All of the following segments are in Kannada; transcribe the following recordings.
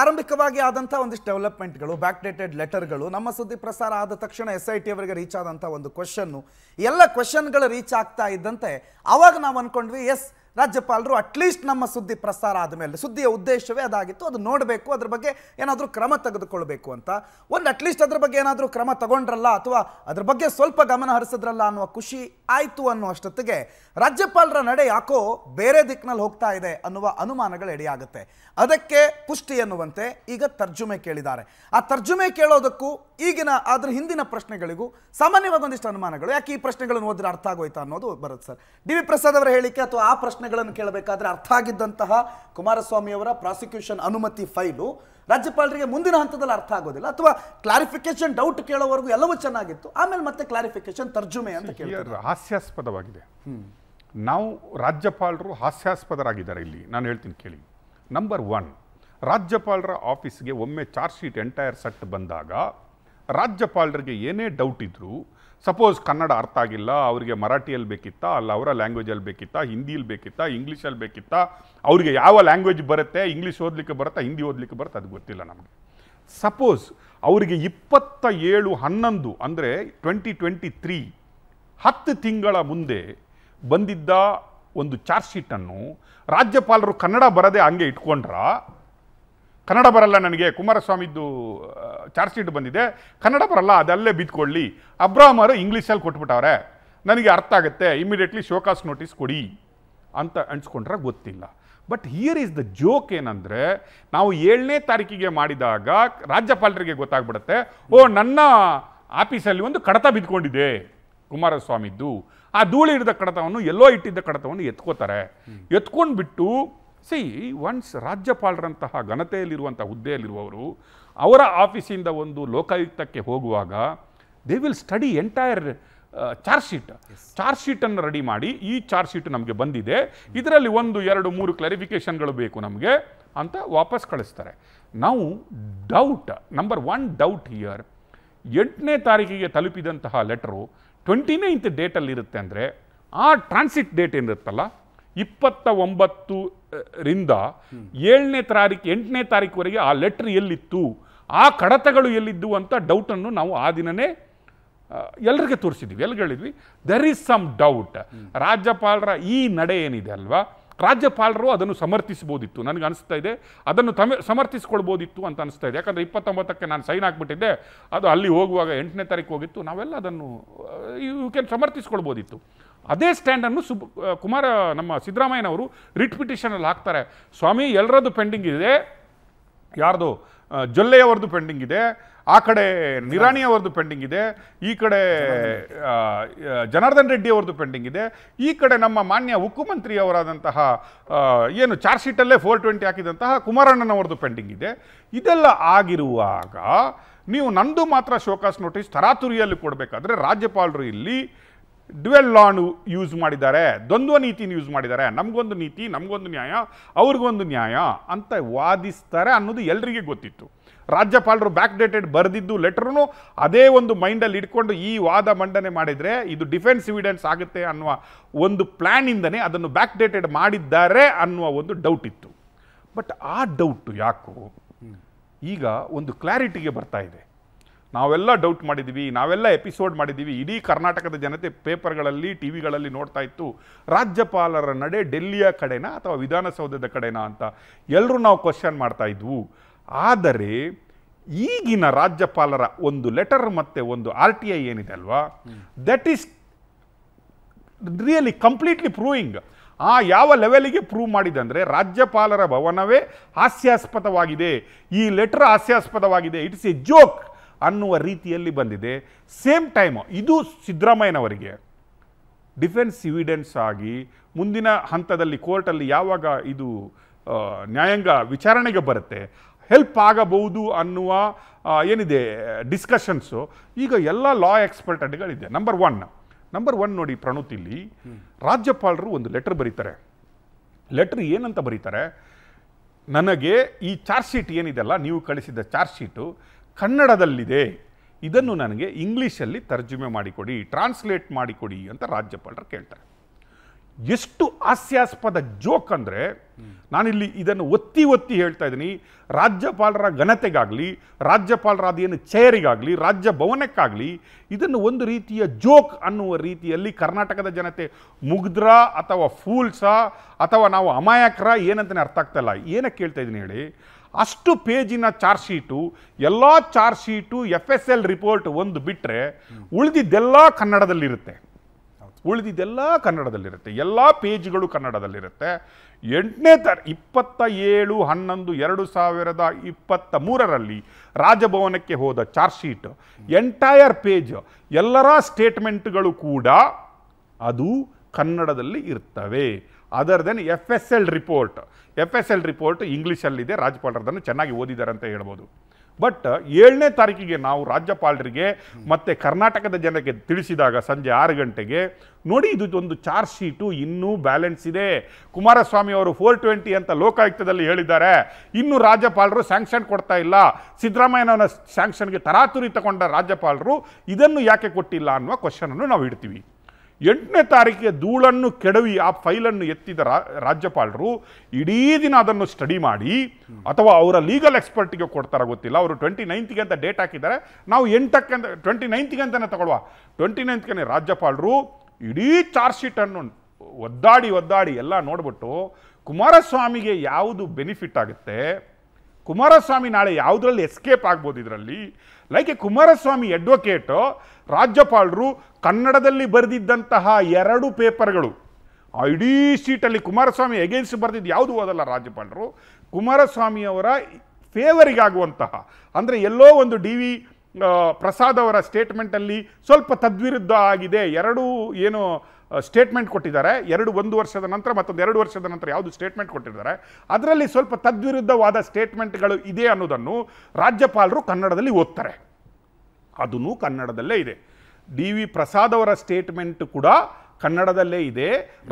ಆರಂಭಿಕವಾಗಿ ಆದಂಥ ಒಂದಿಷ್ಟು ಡೆವಲಪ್ಮೆಂಟ್ಗಳು ಬ್ಯಾಕ್ ಡೇಟೆಡ್ ಲೆಟರ್ಗಳು ನಮ್ಮ ಸುದ್ದಿ ಪ್ರಸಾರ ಆದ ತಕ್ಷಣ ಎಸ್ ಐ ಟಿ ಅವರಿಗೆ ರೀಚ್ ಆದಂಥ ಒಂದು ಕ್ವಶನ್ನು ಎಲ್ಲ ಕ್ವಶನ್ಗಳು ರೀಚ್ ಆಗ್ತಾ ಇದ್ದಂತೆ ಅವಾಗ ನಾವು ಅಂದ್ಕೊಂಡ್ವಿ ಎಸ್ ರಾಜ್ಯಪಾಲರು ಅಟ್ಲೀಸ್ಟ್ ನಮ್ಮ ಸುದ್ದಿ ಪ್ರಸಾರ ಆದಮೇಲೆ ಸುದ್ದಿಯ ಉದ್ದೇಶವೇ ಅದಾಗಿತ್ತು ಅದು ನೋಡಬೇಕು ಅದ್ರ ಬಗ್ಗೆ ಏನಾದರೂ ಕ್ರಮ ತೆಗೆದುಕೊಳ್ಬೇಕು ಅಂತ ಒಂದು ಅಟ್ಲೀಸ್ಟ್ ಅದ್ರ ಬಗ್ಗೆ ಏನಾದರೂ ಕ್ರಮ ತಗೊಂಡ್ರಲ್ಲ ಅಥವಾ ಅದ್ರ ಬಗ್ಗೆ ಸ್ವಲ್ಪ ಗಮನ ಹರಿಸಿದ್ರಲ್ಲ ಅನ್ನುವ ಖುಷಿ ಆಯಿತು ಅನ್ನುವಷ್ಟೊತ್ತಿಗೆ ರಾಜ್ಯಪಾಲರ ನಡೆ ಯಾಕೋ ಬೇರೆ ದಿಕ್ಕಿನಲ್ಲಿ ಹೋಗ್ತಾ ಇದೆ ಅನ್ನುವ ಅನುಮಾನಗಳು ಎಡೆಯಾಗುತ್ತೆ ಅದಕ್ಕೆ ಪುಷ್ಟಿ ಎನ್ನುವಂತೆ ಈಗ ತರ್ಜುಮೆ ಕೇಳಿದ್ದಾರೆ ಆ ತರ್ಜುಮೆ ಕೇಳೋದಕ್ಕೂ ಈಗಿನ ಅದ್ರ ಹಿಂದಿನ ಪ್ರಶ್ನೆಗಳಿಗೂ ಸಾಮಾನ್ಯವಾಗಿ ಒಂದಿಷ್ಟು ಅನುಮಾನಗಳು ಯಾಕೆ ಈ ಪ್ರಶ್ನೆಗಳನ್ನು ಓದಿದ್ರೆ ಅರ್ಥ ಆಗೋಯ್ತಾ ಅನ್ನೋದು ಬರುತ್ತೆ ಸರ್ ಡಿ ವಿ ಪ್ರಸಾದ್ ಅವರ ಹೇಳಿಕೆ ಅಥವಾ ಆ ಪ್ರಶ್ನೆ ಪ್ರಶ್ನೆಗಳನ್ನು ಕೇಳಬೇಕಾದ್ರೆ ಅರ್ಥ ಆಗಿದ್ದಂತಹ ಕುಮಾರಸ್ವಾಮಿಯವರ ಪ್ರಾಸಿಕ್ಯೂಷನ್ ಅನುಮತಿ ಫೈಲು ರಾಜ್ಯಪಾಲರಿಗೆ ಮುಂದಿನ ಹಂತದಲ್ಲಿ ಅರ್ಥ ಆಗೋದಿಲ್ಲ ಅಥವಾ ಕ್ಲಾರಿಫಿಕೇಶನ್ ಡೌಟ್ ಕೇಳೋವರೆಗೂ ಎಲ್ಲವೂ ಚೆನ್ನಾಗಿತ್ತು ಆಮೇಲೆ ಮತ್ತೆ ಕ್ಲಾರಿಫಿಕೇಶನ್ ತರ್ಜುಮೆ ಅಂತ ಕೇಳಿ ಹಾಸ್ಯಾಸ್ಪದವಾಗಿದೆ ನಾವು ರಾಜ್ಯಪಾಲರು ಹಾಸ್ಯಾಸ್ಪದರಾಗಿದ್ದಾರೆ ಇಲ್ಲಿ ನಾನು ಹೇಳ್ತೀನಿ ಕೇಳಿ ನಂಬರ್ ಒನ್ ರಾಜ್ಯಪಾಲರ ಆಫೀಸ್ಗೆ ಒಮ್ಮೆ ಚಾರ್ಜ್ ಶೀಟ್ ಎಂಟೈರ್ ಸೆಟ್ ಬಂದಾಗ ರಾಜ್ಯಪಾಲರಿಗೆ ಏನೇ ಡೌಟ್ ಇದ್ದರೂ ಸಪೋಸ್ ಕನ್ನಡ ಅರ್ಥ ಆಗಿಲ್ಲ ಅವರಿಗೆ ಮರಾಠಿಯಲ್ಲಿ ಬೇಕಿತ್ತಾ ಅಲ್ಲ ಅವರ ಲ್ಯಾಂಗ್ವೇಜಲ್ಲಿ ಬೇಕಿತ್ತಾ ಹಿಂದಿಯಲ್ಲಿ ಬೇಕಿತ್ತಾ ಇಂಗ್ಲೀಷಲ್ಲಿ ಬೇಕಿತ್ತಾ ಅವರಿಗೆ ಯಾವ ಲ್ಯಾಂಗ್ವೇಜ್ ಬರುತ್ತೆ ಇಂಗ್ಲೀಷ್ ಓದಲಿಕ್ಕೆ ಬರುತ್ತಾ ಹಿಂದಿ ಓದಲಿಕ್ಕೆ ಬರುತ್ತೆ ಅದು ಗೊತ್ತಿಲ್ಲ ನಮಗೆ ಸಪೋಸ್ ಅವರಿಗೆ ಇಪ್ಪತ್ತ ಏಳು ಹನ್ನೊಂದು ಅಂದರೆ ಟ್ವೆಂಟಿ ಟ್ವೆಂಟಿ ತ್ರೀ ಹತ್ತು ತಿಂಗಳ ಮುಂದೆ ಬಂದಿದ್ದ ಒಂದು ಚಾರ್ಜ್ ಶೀಟನ್ನು ರಾಜ್ಯಪಾಲರು ಕನ್ನಡ ಬರದೆ ಹಂಗೆ ಇಟ್ಕೊಂಡ್ರ ಕನ್ನಡ ಬರಲ್ಲ ನನಗೆ ಕುಮಾರಸ್ವಾಮಿದ್ದು ಚಾರ್ಜ್ ಶೀಟ್ ಬಂದಿದೆ ಕನ್ನಡ ಬರಲ್ಲ ಅದಲ್ಲೇ ಬಿದ್ದುಕೊಳ್ಳಿ ಅಬ್ರಾಹ್ಮರು ಇಂಗ್ಲೀಷಲ್ಲಿ ಕೊಟ್ಬಿಟ್ಟವ್ರೆ ನನಗೆ ಅರ್ಥ ಆಗುತ್ತೆ ಇಮಿಡಿಯೇಟ್ಲಿ ಶೋಕಾಸ್ ನೋಟಿಸ್ ಕೊಡಿ ಅಂತ ಅನ್ಸ್ಕೊಂಡ್ರೆ ಗೊತ್ತಿಲ್ಲ but here is the joke ಏನಂದರೆ ನಾವು ಏಳನೇ ತಾರೀಕಿಗೆ ಮಾಡಿದಾಗ ರಾಜ್ಯಪಾಲರಿಗೆ ಗೊತ್ತಾಗ್ಬಿಡುತ್ತೆ ಓ ನನ್ನ ಆಫೀಸಲ್ಲಿ ಒಂದು ಕಡತ ಬಿದ್ಕೊಂಡಿದೆ ಕುಮಾರಸ್ವಾಮಿದ್ದು ಆ ಧೂಳಿ ಹಿಡಿದ ಕಡತವನ್ನು ಎಲ್ಲೋ ಇಟ್ಟಿದ್ದ ಕಡತವನ್ನು ಎತ್ಕೋತಾರೆ ಎತ್ಕೊಂಡ್ಬಿಟ್ಟು ಸಿ ಒನ್ಸ್ ರಾಜ್ಯಪಾಲರಂತಹ ಘನತೆಯಲ್ಲಿರುವಂಥ ಹುದ್ದೆಯಲ್ಲಿರುವವರು ಅವರ ಆಫೀಸಿಂದ ಒಂದು ಲೋಕಾಯುಕ್ತಕ್ಕೆ ಹೋಗುವಾಗ they will study entire charge sheet charge ಶೀಟನ್ನು ರೆಡಿ ಮಾಡಿ ಈ ಚಾರ್ಜ್ ಶೀಟ್ ನಮಗೆ ಬಂದಿದೆ ಇದರಲ್ಲಿ ಒಂದು ಎರಡು ಮೂರು ಕ್ಲಾರಿಫಿಕೇಷನ್ಗಳು ಬೇಕು ನಮಗೆ ಅಂತ ವಾಪಸ್ ಕಳಿಸ್ತಾರೆ ನಾವು doubt number one doubt here ಎಂಟನೇ ತಾರೀಕಿಗೆ ತಲುಪಿದಂತಹ ಲೆಟರು ಟ್ವೆಂಟಿ ನೈನ್ತ್ ಡೇಟಲ್ಲಿರುತ್ತೆ ಅಂದರೆ ಆ ಟ್ರಾನ್ಸಿಟ್ ಡೇಟ್ ಏನಿರುತ್ತಲ್ಲ ಇಪ್ಪತ್ತ ಒಂಬತ್ತು ರಿಂದ ಏಳನೇ ತಾರೀಕು ಎಂಟನೇ ತಾರೀಕುವರೆಗೆ ಆ ಲೆಟ್ರ್ ಎಲ್ಲಿತ್ತು ಆ ಕಡತಗಳು ಎಲ್ಲಿದ್ದು ಅಂತ ಡೌಟನ್ನು ನಾವು ಆ ದಿನವೇ ಎಲ್ಲರಿಗೆ ತೋರಿಸಿದ್ವಿ ಎಲ್ಲಿ ಹೇಳಿದ್ವಿ ದರ್ ಈಸ್ ಸಮ್ ಡೌಟ್ ರಾಜ್ಯಪಾಲರ ಈ ನಡೆ ಏನಿದೆ ಅಲ್ವಾ ರಾಜ್ಯಪಾಲರು ಅದನ್ನು ಸಮರ್ಥಿಸ್ಬೋದಿತ್ತು ನನಗೆ ಅನಿಸ್ತಾ ಇದೆ ಅದನ್ನು ತಮ ಸಮರ್ಥಿಸ್ಕೊಳ್ಬೋದಿತ್ತು ಅಂತ ಅನಿಸ್ತಾ ಇದೆ ಯಾಕಂದರೆ ಇಪ್ಪತ್ತೊಂಬತ್ತಕ್ಕೆ ನಾನು ಸೈನ್ ಆಗಿಬಿಟ್ಟಿದ್ದೆ ಅದು ಅಲ್ಲಿ ಹೋಗುವಾಗ ಎಂಟನೇ ತಾರೀಕು ಹೋಗಿತ್ತು ನಾವೆಲ್ಲ ಅದನ್ನು ಯು ಕ್ಯಾನ್ ಸಮರ್ಥಿಸ್ಕೊಳ್ಬೋದಿತ್ತು ಅದೇ ಸ್ಟ್ಯಾಂಡನ್ನು ಸುಬ್ ಕುಮಾರ ನಮ್ಮ ಸಿದ್ದರಾಮಯ್ಯನವರು ರಿಟ್ ಪಿಟಿಷನಲ್ಲಿ ಹಾಕ್ತಾರೆ ಸ್ವಾಮಿ ಎಲ್ಲರದ್ದು ಪೆಂಡಿಂಗ್ ಇದೆ ಯಾರ್ದು ಜೊಲ್ಲೆಯವರದ್ದು ಪೆಂಡಿಂಗ್ ಇದೆ ಆ ಕಡೆ ನಿರಾಣಿ ಅವರದ್ದು ಪೆಂಡಿಂಗ್ ಇದೆ ಈ ಕಡೆ ಜನಾರ್ದನ್ ರೆಡ್ಡಿ ಅವರದ್ದು ಪೆಂಡಿಂಗ್ ಇದೆ ಈ ಕಡೆ ನಮ್ಮ ಮಾನ್ಯ ಮಂತ್ರಿ ಅವರಾದಂತಹ ಏನು ಚಾರ್ಜ್ ಶೀಟಲ್ಲೇ ಫೋರ್ ಟ್ವೆಂಟಿ ಹಾಕಿದಂತಹ ಕುಮಾರಣ್ಣನವ್ರದ್ದು ಪೆಂಡಿಂಗ್ ಇದೆ ಇದೆಲ್ಲ ಆಗಿರುವಾಗ ನೀವು ನಂದು ಮಾತ್ರ ಶೋಕಾಸ್ ನೋಟಿಸ್ ತರಾತುರಿಯಲ್ಲಿ ಕೊಡಬೇಕಾದ್ರೆ ರಾಜ್ಯಪಾಲರು ಇಲ್ಲಿ ಡ್ಯುವೆಲ್ ಲಾನು ಯೂಸ್ ಮಾಡಿದ್ದಾರೆ ದ್ವಂದ್ವ ನೀತಿನ ಯೂಸ್ ಮಾಡಿದ್ದಾರೆ ನಮಗೊಂದು ನೀತಿ ನಮಗೊಂದು ನ್ಯಾಯ ಅವ್ರಿಗೊಂದು ನ್ಯಾಯ ಅಂತ ವಾದಿಸ್ತಾರೆ ಅನ್ನೋದು ಎಲ್ಲರಿಗೆ ಗೊತ್ತಿತ್ತು ರಾಜ್ಯಪಾಲರು ಬ್ಯಾಕ್ ಡೇಟೆಡ್ ಬರೆದಿದ್ದು ಲೆಟ್ರೂ ಅದೇ ಒಂದು ಮೈಂಡಲ್ಲಿ ಇಟ್ಕೊಂಡು ಈ ವಾದ ಮಂಡನೆ ಮಾಡಿದರೆ ಇದು ಡಿಫೆನ್ಸ್ ಇವಿಡೆನ್ಸ್ ಆಗುತ್ತೆ ಅನ್ನುವ ಒಂದು ಪ್ಲ್ಯಾನಿಂದನೇ ಅದನ್ನು ಬ್ಯಾಕ್ ಡೇಟೆಡ್ ಮಾಡಿದ್ದಾರೆ ಅನ್ನುವ ಒಂದು ಡೌಟ್ ಇತ್ತು ಬಟ್ ಆ ಡೌಟು ಯಾಕೋ ಈಗ ಒಂದು ಕ್ಲಾರಿಟಿಗೆ ಬರ್ತಾ ಇದೆ ನಾವೆಲ್ಲ ಡೌಟ್ ಮಾಡಿದ್ದೀವಿ ನಾವೆಲ್ಲ ಎಪಿಸೋಡ್ ಮಾಡಿದ್ದೀವಿ ಇಡೀ ಕರ್ನಾಟಕದ ಜನತೆ ಪೇಪರ್ಗಳಲ್ಲಿ ಟಿ ವಿಗಳಲ್ಲಿ ನೋಡ್ತಾ ಇತ್ತು ರಾಜ್ಯಪಾಲರ ನಡೆ ಡೆಲ್ಲಿಯ ಕಡೆನಾ ಅಥವಾ ವಿಧಾನಸೌಧದ ಕಡೆನಾ ಅಂತ ಎಲ್ಲರೂ ನಾವು ಕ್ವಶನ್ ಮಾಡ್ತಾ ಇದ್ವು ಆದರೆ ಈಗಿನ ರಾಜ್ಯಪಾಲರ ಒಂದು ಲೆಟರ್ ಮತ್ತು ಒಂದು ಆರ್ ಟಿ ಐ ಏನಿದೆ ಅಲ್ವಾ that is really completely proving ಆ ಯಾವ ಲೆವೆಲಿಗೆ ಪ್ರೂವ್ ಮಾಡಿದೆ ಅಂದರೆ ರಾಜ್ಯಪಾಲರ ಭವನವೇ ಹಾಸ್ಯಾಸ್ಪದವಾಗಿದೆ ಈ ಲೆಟರ್ ಹಾಸ್ಯಾಸ್ಪದವಾಗಿದೆ ಇಟ್ಸ್ ಎ ಜೋಕ್ ಅನ್ನುವ ರೀತಿಯಲ್ಲಿ ಬಂದಿದೆ ಸೇಮ್ ಟೈಮ್ ಇದು ಸಿದ್ದರಾಮಯ್ಯನವರಿಗೆ ಡಿಫೆನ್ಸ್ ಇವಿಡೆನ್ಸ್ ಆಗಿ ಮುಂದಿನ ಹಂತದಲ್ಲಿ ಕೋರ್ಟಲ್ಲಿ ಯಾವಾಗ ಇದು ನ್ಯಾಯಾಂಗ ವಿಚಾರಣೆಗೆ ಬರುತ್ತೆ ಹೆಲ್ಪ್ ಆಗಬಹುದು ಅನ್ನುವ ಏನಿದೆ ಡಿಸ್ಕಷನ್ಸು ಈಗ ಎಲ್ಲ law expert number one number one ನೋಡಿ ಇಲ್ಲಿ ರಾಜ್ಯಪಾಲರು ಒಂದು ಲೆಟರ್ ಬರೀತಾರೆ ಲೆಟ್ರ್ ಏನಂತ ಬರೀತಾರೆ ನನಗೆ ಈ ಚಾರ್ಜ್ ಶೀಟ್ ಏನಿದೆಲ್ಲ ನೀವು ಕಳಿಸಿದ ಚಾರ್ಜ್ ಶೀಟು ಕನ್ನಡದಲ್ಲಿದೆ ಇದನ್ನು ನನಗೆ ಇಂಗ್ಲೀಷಲ್ಲಿ ತರ್ಜುಮೆ ಮಾಡಿಕೊಡಿ ಟ್ರಾನ್ಸ್ಲೇಟ್ ಮಾಡಿಕೊಡಿ ಅಂತ ರಾಜ್ಯಪಾಲರು ಕೇಳ್ತಾರೆ ಎಷ್ಟು ಹಾಸ್ಯಾಸ್ಪದ ಜೋಕ್ ಅಂದರೆ ನಾನಿಲ್ಲಿ ಇದನ್ನು ಒತ್ತಿ ಒತ್ತಿ ಹೇಳ್ತಾ ಇದ್ದೀನಿ ರಾಜ್ಯಪಾಲರ ಘನತೆಗಾಗಲಿ ಏನು ಚೇರಿಗಾಗಲಿ ರಾಜ್ಯ ಭವನಕ್ಕಾಗಲಿ ಇದನ್ನು ಒಂದು ರೀತಿಯ ಜೋಕ್ ಅನ್ನುವ ರೀತಿಯಲ್ಲಿ ಕರ್ನಾಟಕದ ಜನತೆ ಮುಗ್ದ್ರ ಅಥವಾ ಫೂಲ್ಸ ಅಥವಾ ನಾವು ಅಮಾಯಕರ ಏನಂತಲೇ ಅರ್ಥ ಆಗ್ತಾಯಿಲ್ಲ ಏನಕ್ಕೆ ಕೇಳ್ತಾ ಇದ್ದೀನಿ ಹೇಳಿ ಅಷ್ಟು ಪೇಜಿನ ಚಾರ್ಜ್ ಶೀಟು ಎಲ್ಲ charge sheet F S L report ಒಂದು ಬಿಟ್ಟರೆ ಉಳಿದಿದ್ದೆಲ್ಲ ಕನ್ನಡದಲ್ಲಿರುತ್ತೆ ಉಳಿದಿದ್ದೆಲ್ಲ ಕನ್ನಡದಲ್ಲಿರುತ್ತೆ ಎಲ್ಲ ಪೇಜ್ಗಳು ಕನ್ನಡದಲ್ಲಿರುತ್ತೆ ಎಂಟನೇ ತಾರ ಇಪ್ಪತ್ತ ಏಳು ಹನ್ನೊಂದು ಎರಡು ಸಾವಿರದ ಇಪ್ಪತ್ತ ಮೂರರಲ್ಲಿ ರಾಜಭವನಕ್ಕೆ ಹೋದ ಚಾರ್ಜ್ ಶೀಟ್ ಎಂಟೈರ್ ಪೇಜ್ ಎಲ್ಲರ ಸ್ಟೇಟ್ಮೆಂಟ್ಗಳು ಕೂಡ ಅದು ಕನ್ನಡದಲ್ಲಿ ಇರ್ತವೆ other then F S L report F S L report ಇಂಗ್ಲೀಷಲ್ಲಿದೆ ರಾಜ್ಯಪಾಲರದನ್ನು ಚೆನ್ನಾಗಿ ಓದಿದ್ದಾರೆ ಅಂತ ಹೇಳ್ಬೋದು ಬಟ್ uh, ಏಳನೇ ತಾರೀಕಿಗೆ ನಾವು ರಾಜ್ಯಪಾಲರಿಗೆ ಮತ್ತು ಕರ್ನಾಟಕದ ಜನಕ್ಕೆ ತಿಳಿಸಿದಾಗ ಸಂಜೆ ಆರು ಗಂಟೆಗೆ ನೋಡಿ ಇದು ಒಂದು ಚಾರ್ಜ್ ಶೀಟು ಇನ್ನೂ ಬ್ಯಾಲೆನ್ಸ್ ಇದೆ ಕುಮಾರಸ್ವಾಮಿ ಅವರು ಫೋರ್ ಟ್ವೆಂಟಿ ಅಂತ ಲೋಕಾಯುಕ್ತದಲ್ಲಿ ಹೇಳಿದ್ದಾರೆ ಇನ್ನು ರಾಜ್ಯಪಾಲರು ಸ್ಯಾಂಕ್ಷನ್ ಕೊಡ್ತಾ ಇಲ್ಲ ಸಿದ್ದರಾಮಯ್ಯನವರ ಸ್ಯಾಂಕ್ಷನ್ಗೆ ತರಾತುರಿ ತಗೊಂಡ ರಾಜ್ಯಪಾಲರು ಇದನ್ನು ಯಾಕೆ ಕೊಟ್ಟಿಲ್ಲ ಅನ್ನುವ ಕ್ವಶನನ್ನು ನಾವು ಇಡ್ತೀವಿ ಎಂಟನೇ ತಾರೀಕಿಗೆ ಧೂಳನ್ನು ಕೆಡವಿ ಆ ಫೈಲನ್ನು ಎತ್ತಿದ ರಾಜ್ಯಪಾಲರು ಇಡೀ ದಿನ ಅದನ್ನು ಸ್ಟಡಿ ಮಾಡಿ ಅಥವಾ ಅವರ ಲೀಗಲ್ ಎಕ್ಸ್ಪರ್ಟಿಗೆ ಕೊಡ್ತಾರ ಗೊತ್ತಿಲ್ಲ ಅವರು ಟ್ವೆಂಟಿ ನೈನ್ತ್ಗೆ ಅಂತ ಡೇಟ್ ಹಾಕಿದ್ದಾರೆ ನಾವು ಎಂಟಕ್ಕೆ ಅಂತ ಟ್ವೆಂಟಿ ನೈನ್ತ್ಗೆ ಅಂತಲೇ ತಗೊಳ್ಳುವ ಟ್ವೆಂಟಿ ನೈನ್ತ್ಗೆ ರಾಜ್ಯಪಾಲರು ಇಡೀ ಚಾರ್ಜ್ ಶೀಟನ್ನು ಒದ್ದಾಡಿ ಒದ್ದಾಡಿ ಎಲ್ಲ ನೋಡ್ಬಿಟ್ಟು ಕುಮಾರಸ್ವಾಮಿಗೆ ಯಾವುದು ಬೆನಿಫಿಟ್ ಆಗುತ್ತೆ ಕುಮಾರಸ್ವಾಮಿ ನಾಳೆ ಯಾವುದರಲ್ಲಿ ಎಸ್ಕೇಪ್ ಆಗ್ಬೋದು ಇದರಲ್ಲಿ ಲೈಕ್ ಎ ಕುಮಾರಸ್ವಾಮಿ ಅಡ್ವೊಕೇಟು ರಾಜ್ಯಪಾಲರು ಕನ್ನಡದಲ್ಲಿ ಬರೆದಿದ್ದಂತಹ ಎರಡು ಪೇಪರ್ಗಳು ಆ ಇಡೀ ಸೀಟಲ್ಲಿ ಕುಮಾರಸ್ವಾಮಿ ಎಗೇನ್ಸ್ಟ್ ಬರೆದಿದ್ದು ಯಾವುದು ಓದಲ್ಲ ರಾಜ್ಯಪಾಲರು ಕುಮಾರಸ್ವಾಮಿಯವರ ಫೇವರಿಗಾಗುವಂತಹ ಅಂದರೆ ಎಲ್ಲೋ ಒಂದು ಡಿ ವಿ ಪ್ರಸಾದ್ ಅವರ ಸ್ಟೇಟ್ಮೆಂಟಲ್ಲಿ ಸ್ವಲ್ಪ ತದ್ವಿರುದ್ಧ ಆಗಿದೆ ಎರಡೂ ಏನು ಸ್ಟೇಟ್ಮೆಂಟ್ ಕೊಟ್ಟಿದ್ದಾರೆ ಎರಡು ಒಂದು ವರ್ಷದ ನಂತರ ಮತ್ತೊಂದು ಎರಡು ವರ್ಷದ ನಂತರ ಯಾವುದು ಸ್ಟೇಟ್ಮೆಂಟ್ ಕೊಟ್ಟಿದ್ದಾರೆ ಅದರಲ್ಲಿ ಸ್ವಲ್ಪ ತದ್ವಿರುದ್ಧವಾದ ಸ್ಟೇಟ್ಮೆಂಟ್ಗಳು ಇದೆ ಅನ್ನೋದನ್ನು ರಾಜ್ಯಪಾಲರು ಕನ್ನಡದಲ್ಲಿ ಓದ್ತಾರೆ ಅದನ್ನು ಕನ್ನಡದಲ್ಲೇ ಇದೆ ಡಿ ವಿ ಪ್ರಸಾದ್ ಅವರ ಸ್ಟೇಟ್ಮೆಂಟ್ ಕೂಡ ಕನ್ನಡದಲ್ಲೇ ಇದೆ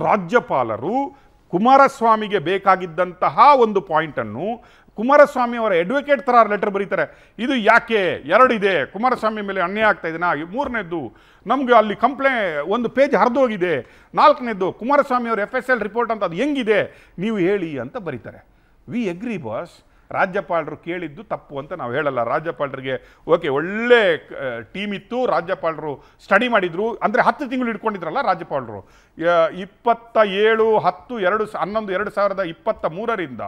ರಾಜ್ಯಪಾಲರು ಕುಮಾರಸ್ವಾಮಿಗೆ ಬೇಕಾಗಿದ್ದಂತಹ ಒಂದು ಪಾಯಿಂಟನ್ನು ಕುಮಾರಸ್ವಾಮಿ ಅವರ ಅಡ್ವೊಕೇಟ್ ಥರ ಲೆಟರ್ ಬರೀತಾರೆ ಇದು ಯಾಕೆ ಎರಡಿದೆ ಕುಮಾರಸ್ವಾಮಿ ಮೇಲೆ ಅನ್ಯಾಯ ಆಗ್ತಾ ಇದೆನಾ ಮೂರನೇದ್ದು ನಮಗೆ ಅಲ್ಲಿ ಕಂಪ್ಲೇ ಒಂದು ಪೇಜ್ ಹರಿದೋಗಿದೆ ನಾಲ್ಕನೇದ್ದು ಕುಮಾರಸ್ವಾಮಿ ಅವರು ಎಫ್ ಎಸ್ ಎಲ್ ರಿಪೋರ್ಟ್ ಅಂತ ಅದು ಹೆಂಗಿದೆ ನೀವು ಹೇಳಿ ಅಂತ ಬರೀತಾರೆ ವಿ ಎಗ್ರಿ ಬಾಸ್ ರಾಜ್ಯಪಾಲರು ಕೇಳಿದ್ದು ತಪ್ಪು ಅಂತ ನಾವು ಹೇಳಲ್ಲ ರಾಜ್ಯಪಾಲರಿಗೆ ಓಕೆ ಒಳ್ಳೆ ಟೀಮ್ ಇತ್ತು ರಾಜ್ಯಪಾಲರು ಸ್ಟಡಿ ಮಾಡಿದರು ಅಂದರೆ ಹತ್ತು ತಿಂಗಳು ಇಟ್ಕೊಂಡಿದ್ರಲ್ಲ ರಾಜ್ಯಪಾಲರು ಇಪ್ಪತ್ತ ಏಳು ಹತ್ತು ಎರಡು ಹನ್ನೊಂದು ಎರಡು ಸಾವಿರದ ಇಪ್ಪತ್ತ ಮೂರರಿಂದ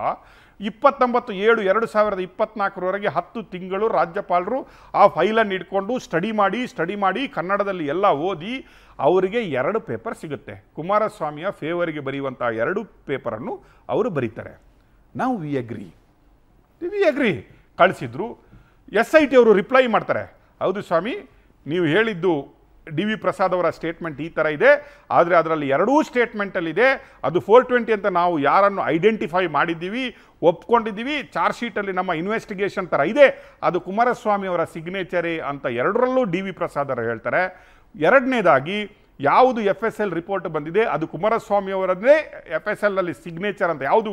ಇಪ್ಪತ್ತೊಂಬತ್ತು ಏಳು ಎರಡು ಸಾವಿರದ ಇಪ್ಪತ್ತ್ನಾಲ್ಕರವರೆಗೆ ಹತ್ತು ತಿಂಗಳು ರಾಜ್ಯಪಾಲರು ಆ ಫೈಲನ್ನು ಇಟ್ಕೊಂಡು ಸ್ಟಡಿ ಮಾಡಿ ಸ್ಟಡಿ ಮಾಡಿ ಕನ್ನಡದಲ್ಲಿ ಎಲ್ಲ ಓದಿ ಅವರಿಗೆ ಎರಡು ಪೇಪರ್ ಸಿಗುತ್ತೆ ಕುಮಾರಸ್ವಾಮಿಯ ಫೇವರಿಗೆ ಬರೆಯುವಂಥ ಎರಡು ಪೇಪರನ್ನು ಅವರು ಬರೀತಾರೆ ನಾವು ವಿ ಅಗ್ರಿ ವಿ ಅಗ್ರಿ ಕಳಿಸಿದ್ರು ಎಸ್ ಐ ಟಿ ಅವರು ರಿಪ್ಲೈ ಮಾಡ್ತಾರೆ ಹೌದು ಸ್ವಾಮಿ ನೀವು ಹೇಳಿದ್ದು ಡಿ ವಿ ಪ್ರಸಾದ್ ಅವರ ಸ್ಟೇಟ್ಮೆಂಟ್ ಈ ಥರ ಇದೆ ಆದರೆ ಅದರಲ್ಲಿ ಎರಡೂ ಸ್ಟೇಟ್ಮೆಂಟಲ್ಲಿದೆ ಅದು ಫೋರ್ ಟ್ವೆಂಟಿ ಅಂತ ನಾವು ಯಾರನ್ನು ಐಡೆಂಟಿಫೈ ಮಾಡಿದ್ದೀವಿ ಒಪ್ಕೊಂಡಿದ್ದೀವಿ ಚಾರ್ಜ್ ಶೀಟಲ್ಲಿ ನಮ್ಮ ಇನ್ವೆಸ್ಟಿಗೇಷನ್ ಥರ ಇದೆ ಅದು ಕುಮಾರಸ್ವಾಮಿ ಅವರ ಸಿಗ್ನೇಚರಿ ಅಂತ ಎರಡರಲ್ಲೂ ಡಿ ವಿ ಪ್ರಸಾದ್ ಅವರು ಹೇಳ್ತಾರೆ ಎರಡನೇದಾಗಿ ಯಾವುದು ಎಫ್ ಎಸ್ ಎಲ್ ರಿಪೋರ್ಟ್ ಬಂದಿದೆ ಅದು ಕುಮಾರಸ್ವಾಮಿ ಅವರದ್ದೇ ಎಫ್ ಎಸ್ ಎಲ್ನಲ್ಲಿ ಸಿಗ್ನೇಚರ್ ಅಂತ ಯಾವುದು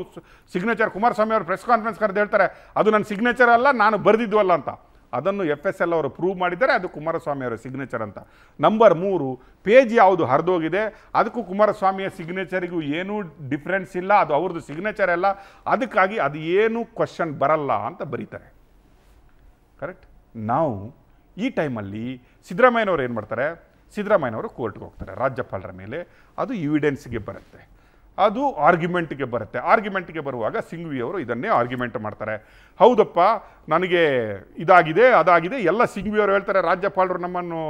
ಸಿಗ್ನೇಚರ್ ಕುಮಾರಸ್ವಾಮಿ ಅವರು ಪ್ರೆಸ್ ಕಾನ್ಫರೆನ್ಸ್ ಕರೆದು ಹೇಳ್ತಾರೆ ಅದು ನನ್ನ ಸಿಗ್ನೇಚರ್ ಅಲ್ಲ ನಾನು ಬರೆದಿದ್ವಲ್ಲ ಅಂತ ಅದನ್ನು ಎಫ್ ಎಸ್ ಎಲ್ ಅವರು ಪ್ರೂವ್ ಮಾಡಿದ್ದಾರೆ ಅದು ಕುಮಾರಸ್ವಾಮಿ ಅವರ ಸಿಗ್ನೇಚರ್ ಅಂತ ನಂಬರ್ ಮೂರು ಪೇಜ್ ಯಾವುದು ಹರಿದೋಗಿದೆ ಅದಕ್ಕೂ ಕುಮಾರಸ್ವಾಮಿಯ ಸಿಗ್ನೇಚರಿಗೂ ಏನೂ ಡಿಫ್ರೆನ್ಸ್ ಇಲ್ಲ ಅದು ಅವ್ರದ್ದು ಸಿಗ್ನೇಚರ್ ಎಲ್ಲ ಅದಕ್ಕಾಗಿ ಅದು ಏನೂ ಕ್ವಶನ್ ಬರಲ್ಲ ಅಂತ ಬರೀತಾರೆ ಕರೆಕ್ಟ್ ನಾವು ಈ ಟೈಮಲ್ಲಿ ಸಿದ್ದರಾಮಯ್ಯನವರು ಏನು ಮಾಡ್ತಾರೆ ಸಿದ್ದರಾಮಯ್ಯನವರು ಕೋರ್ಟ್ಗೆ ಹೋಗ್ತಾರೆ ರಾಜ್ಯಪಾಲರ ಮೇಲೆ ಅದು ಇವಿಡೆನ್ಸ್ಗೆ ಬರುತ್ತೆ ಅದು ಆರ್ಗ್ಯುಮೆಂಟ್ಗೆ ಬರುತ್ತೆ ಆರ್ಗ್ಯುಮೆಂಟ್ಗೆ ಬರುವಾಗ ಸಿಂಘ್ವಿಯವರು ಇದನ್ನೇ ಆರ್ಗ್ಯುಮೆಂಟ್ ಮಾಡ್ತಾರೆ ಹೌದಪ್ಪ ನನಗೆ ಇದಾಗಿದೆ ಅದಾಗಿದೆ ಎಲ್ಲ ಸಿಂಘವಿಯವರು ಹೇಳ್ತಾರೆ ರಾಜ್ಯಪಾಲರು ನಮ್ಮನ್ನು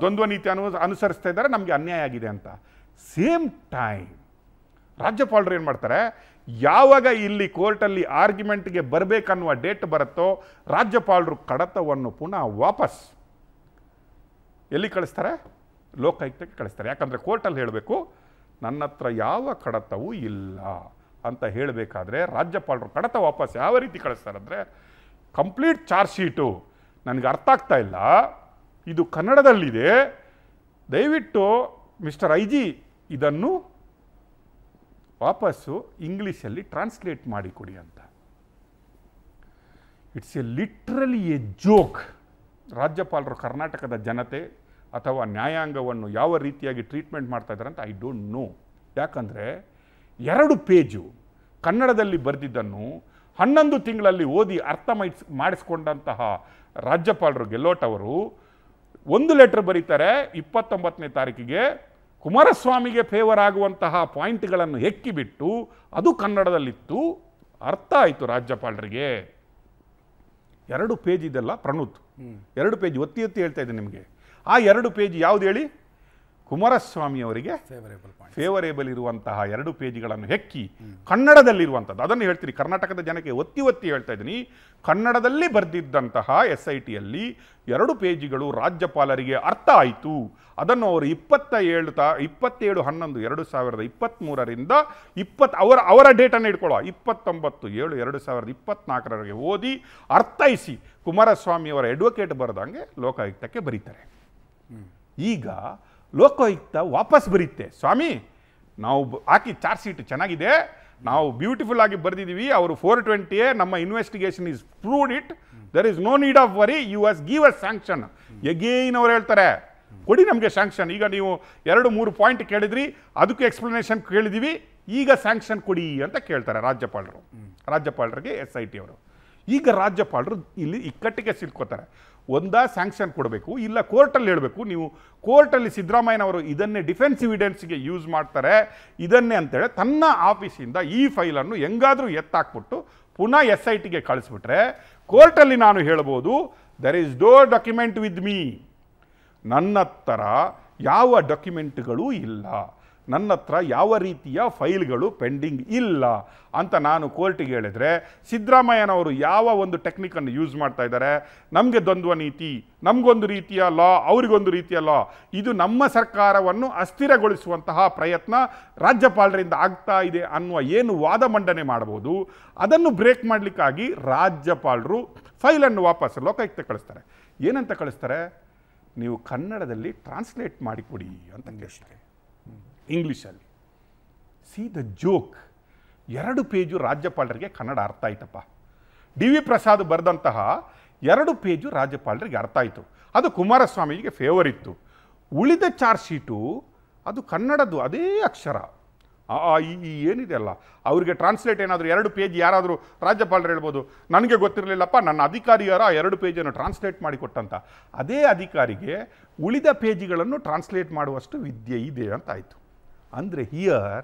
ದ್ವಂದ್ವ ನೀತಿ ಅನು ಅನುಸರಿಸ್ತಾ ಇದ್ದಾರೆ ನಮಗೆ ಅನ್ಯಾಯ ಆಗಿದೆ ಅಂತ ಸೇಮ್ ಟೈಮ್ ರಾಜ್ಯಪಾಲರು ಏನು ಮಾಡ್ತಾರೆ ಯಾವಾಗ ಇಲ್ಲಿ ಕೋರ್ಟಲ್ಲಿ ಆರ್ಗ್ಯುಮೆಂಟ್ಗೆ ಬರಬೇಕನ್ನುವ ಡೇಟ್ ಬರುತ್ತೋ ರಾಜ್ಯಪಾಲರು ಕಡತವನ್ನು ಪುನಃ ವಾಪಸ್ ಎಲ್ಲಿ ಕಳಿಸ್ತಾರೆ ಲೋಕಾಯುಕ್ತಕ್ಕೆ ಕಳಿಸ್ತಾರೆ ಯಾಕಂದರೆ ಕೋರ್ಟಲ್ಲಿ ಹೇಳಬೇಕು ನನ್ನ ಹತ್ರ ಯಾವ ಕಡತವೂ ಇಲ್ಲ ಅಂತ ಹೇಳಬೇಕಾದ್ರೆ ರಾಜ್ಯಪಾಲರು ಕಡತ ವಾಪಸ್ ಯಾವ ರೀತಿ ಕಳಿಸ್ತಾರಂದರೆ ಕಂಪ್ಲೀಟ್ ಚಾರ್ಜ್ ಶೀಟು ನನಗೆ ಅರ್ಥ ಆಗ್ತಾ ಇಲ್ಲ ಇದು ಕನ್ನಡದಲ್ಲಿದೆ ದಯವಿಟ್ಟು ಮಿಸ್ಟರ್ ಐ ಜಿ ಇದನ್ನು ವಾಪಸ್ಸು ಇಂಗ್ಲೀಷಲ್ಲಿ ಟ್ರಾನ್ಸ್ಲೇಟ್ ಮಾಡಿಕೊಡಿ ಅಂತ it's a literally a joke ರಾಜ್ಯಪಾಲರು ಕರ್ನಾಟಕದ ಜನತೆ ಅಥವಾ ನ್ಯಾಯಾಂಗವನ್ನು ಯಾವ ರೀತಿಯಾಗಿ ಟ್ರೀಟ್ಮೆಂಟ್ ಮಾಡ್ತಾ ಇದ್ದಾರೆ ಅಂತ ಐ ಡೋಂಟ್ ನೋ ಯಾಕಂದರೆ ಎರಡು ಪೇಜು ಕನ್ನಡದಲ್ಲಿ ಬರೆದಿದ್ದನ್ನು ಹನ್ನೊಂದು ತಿಂಗಳಲ್ಲಿ ಓದಿ ಅರ್ಥ ಮೈಸ್ ಮಾಡಿಸ್ಕೊಂಡಂತಹ ರಾಜ್ಯಪಾಲರು ಗೆಲ್ಲೋಟ್ ಅವರು ಒಂದು ಲೆಟ್ರ್ ಬರೀತಾರೆ ಇಪ್ಪತ್ತೊಂಬತ್ತನೇ ತಾರೀಕಿಗೆ ಕುಮಾರಸ್ವಾಮಿಗೆ ಫೇವರ್ ಆಗುವಂತಹ ಪಾಯಿಂಟ್ಗಳನ್ನು ಹೆಕ್ಕಿಬಿಟ್ಟು ಅದು ಕನ್ನಡದಲ್ಲಿತ್ತು ಅರ್ಥ ಆಯಿತು ರಾಜ್ಯಪಾಲರಿಗೆ ಎರಡು ಪೇಜ್ ಇದೆಲ್ಲ ಪ್ರಣುತ್ ಎರಡು ಪೇಜ್ ಒತ್ತಿ ಒತ್ತಿ ಹೇಳ್ತಾ ಇದ್ದೀನಿ ನಿಮಗೆ ಆ ಎರಡು ಪೇಜ್ ಯಾವುದು ಹೇಳಿ ಕುಮಾರಸ್ವಾಮಿಯವರಿಗೆ ಫೇವರೇಬಲ್ ಫೇವರೇಬಲ್ ಇರುವಂತಹ ಎರಡು ಪೇಜ್ಗಳನ್ನು ಹೆಕ್ಕಿ ಕನ್ನಡದಲ್ಲಿರುವಂಥದ್ದು ಅದನ್ನು ಹೇಳ್ತೀನಿ ಕರ್ನಾಟಕದ ಜನಕ್ಕೆ ಒತ್ತಿ ಒತ್ತಿ ಹೇಳ್ತಾ ಇದ್ದೀನಿ ಕನ್ನಡದಲ್ಲಿ ಬರೆದಿದ್ದಂತಹ ಎಸ್ ಐ ಟಿಯಲ್ಲಿ ಎರಡು ಪೇಜ್ಗಳು ರಾಜ್ಯಪಾಲರಿಗೆ ಅರ್ಥ ಆಯಿತು ಅದನ್ನು ಅವರು ಇಪ್ಪತ್ತ ಏಳು ತ ಇಪ್ಪತ್ತೇಳು ಹನ್ನೊಂದು ಎರಡು ಸಾವಿರದ ಇಪ್ಪತ್ತ್ಮೂರರಿಂದ ಇಪ್ಪತ್ತು ಅವರ ಅವರ ಡೇಟನ್ನು ಇಟ್ಕೊಳ್ಳೋ ಇಪ್ಪತ್ತೊಂಬತ್ತು ಏಳು ಎರಡು ಸಾವಿರದ ಇಪ್ಪತ್ತ್ನಾಲ್ಕರವರೆಗೆ ಓದಿ ಅರ್ಥೈಸಿ ಕುಮಾರಸ್ವಾಮಿಯವರ ಅಡ್ವೊಕೇಟ್ ಬರೆದಂಗೆ ಲೋಕಾಯುಕ್ತಕ್ಕೆ ಬರೀತಾರೆ ಈಗ ಲೋಕಾಯುಕ್ತ ವಾಪಸ್ ಬರೀತ್ತೆ ಸ್ವಾಮಿ ನಾವು ಹಾಕಿ ಚಾರ್ಜ್ ಶೀಟ್ ಚೆನ್ನಾಗಿದೆ ನಾವು ಬ್ಯೂಟಿಫುಲ್ ಆಗಿ ಬರೆದಿದ್ದೀವಿ ಅವರು ಫೋರ್ ಟ್ವೆಂಟಿ ನಮ್ಮ investigation is proved it there is no need of worry you has give a sanction again ಅವ್ರು ಹೇಳ್ತಾರೆ ಕೊಡಿ ನಮಗೆ ಸ್ಯಾಂಕ್ಷನ್ ಈಗ ನೀವು ಎರಡು ಮೂರು ಪಾಯಿಂಟ್ ಕೇಳಿದ್ರಿ ಅದಕ್ಕೆ ಎಕ್ಸ್ಪ್ಲನೇಷನ್ ಕೇಳಿದ್ದೀವಿ ಈಗ ಸ್ಯಾಂಕ್ಷನ್ ಕೊಡಿ ಅಂತ ಕೇಳ್ತಾರೆ ರಾಜ್ಯಪಾಲರು ರಾಜ್ಯಪಾಲರಿಗೆ ಎಸ್ ಐ ಟಿ ಅವರು ಈಗ ರಾಜ್ಯಪಾಲರು ಇಲ್ಲಿ ಇಕ್ಕಟ್ಟಿಗೆ ಸಿಲ್ಕೋತಾರೆ ಒಂದ ಸ್ಯಾಂಕ್ಷನ್ ಕೊಡಬೇಕು ಇಲ್ಲ ಕೋರ್ಟಲ್ಲಿ ಹೇಳಬೇಕು ನೀವು ಕೋರ್ಟಲ್ಲಿ ಸಿದ್ದರಾಮಯ್ಯನವರು ಇದನ್ನೇ ಡಿಫೆನ್ಸ್ ಇವಿಡೆನ್ಸ್ಗೆ ಯೂಸ್ ಮಾಡ್ತಾರೆ ಇದನ್ನೇ ಅಂತೇಳಿ ತನ್ನ ಆಫೀಸಿಂದ ಈ ಫೈಲನ್ನು ಹೆಂಗಾದರೂ ಎತ್ತಾಕ್ಬಿಟ್ಟು ಪುನಃ ಎಸ್ ಐ ಟಿಗೆ ಕಳಿಸ್ಬಿಟ್ರೆ ಕೋರ್ಟಲ್ಲಿ ನಾನು ಹೇಳ್ಬೋದು there is no document with me ನನ್ನ ಯಾವ ಡಾಕ್ಯುಮೆಂಟ್ಗಳೂ ಇಲ್ಲ ನನ್ನ ಹತ್ರ ಯಾವ ರೀತಿಯ ಫೈಲ್ಗಳು ಪೆಂಡಿಂಗ್ ಇಲ್ಲ ಅಂತ ನಾನು ಕೋರ್ಟಿಗೆ ಹೇಳಿದರೆ ಸಿದ್ದರಾಮಯ್ಯನವರು ಯಾವ ಒಂದು ಟೆಕ್ನಿಕನ್ನು ಯೂಸ್ ಮಾಡ್ತಾ ಇದ್ದಾರೆ ನಮಗೆ ದ್ವಂದ್ವ ನೀತಿ ನಮಗೊಂದು ರೀತಿಯ ಲಾ ಅವರಿಗೊಂದು ರೀತಿಯ ಲಾ ಇದು ನಮ್ಮ ಸರ್ಕಾರವನ್ನು ಅಸ್ಥಿರಗೊಳಿಸುವಂತಹ ಪ್ರಯತ್ನ ರಾಜ್ಯಪಾಲರಿಂದ ಆಗ್ತಾ ಇದೆ ಅನ್ನುವ ಏನು ವಾದ ಮಂಡನೆ ಮಾಡಬಹುದು ಅದನ್ನು ಬ್ರೇಕ್ ಮಾಡಲಿಕ್ಕಾಗಿ ರಾಜ್ಯಪಾಲರು ಫೈಲನ್ನು ವಾಪಸ್ ಲೋಕಾಯುಕ್ತ ಕಳಿಸ್ತಾರೆ ಏನಂತ ಕಳಿಸ್ತಾರೆ ನೀವು ಕನ್ನಡದಲ್ಲಿ ಟ್ರಾನ್ಸ್ಲೇಟ್ ಮಾಡಿಕೊಡಿ ಅಂತ ಕೇಳಿಸ್ತಾರೆ ಇಂಗ್ಲೀಷಲ್ಲಿ ಸಿ ದ ಜೋಕ್ ಎರಡು ಪೇಜು ರಾಜ್ಯಪಾಲರಿಗೆ ಕನ್ನಡ ಅರ್ಥ ಆಯ್ತಪ್ಪ ಡಿ ವಿ ಪ್ರಸಾದ್ ಬರೆದಂತಹ ಎರಡು ಪೇಜು ರಾಜ್ಯಪಾಲರಿಗೆ ಅರ್ಥ ಆಯಿತು ಅದು ಕುಮಾರಸ್ವಾಮಿಗೆ ಫೇವರ್ ಇತ್ತು ಉಳಿದ ಚಾರ್ಜ್ ಶೀಟು ಅದು ಕನ್ನಡದ್ದು ಅದೇ ಅಕ್ಷರ ಈ ಏನಿದೆ ಅಲ್ಲ ಅವರಿಗೆ ಟ್ರಾನ್ಸ್ಲೇಟ್ ಏನಾದರೂ ಎರಡು ಪೇಜ್ ಯಾರಾದರೂ ರಾಜ್ಯಪಾಲರು ಹೇಳ್ಬೋದು ನನಗೆ ಗೊತ್ತಿರಲಿಲ್ಲಪ್ಪ ನನ್ನ ಅಧಿಕಾರಿಯರ ಎರಡು ಪೇಜನ್ನು ಟ್ರಾನ್ಸ್ಲೇಟ್ ಮಾಡಿಕೊಟ್ಟಂತ ಅದೇ ಅಧಿಕಾರಿಗೆ ಉಳಿದ ಪೇಜ್ಗಳನ್ನು ಟ್ರಾನ್ಸ್ಲೇಟ್ ಮಾಡುವಷ್ಟು ವಿದ್ಯೆ ಇದೆ ಅಂತಾಯಿತು ಅಂದರೆ here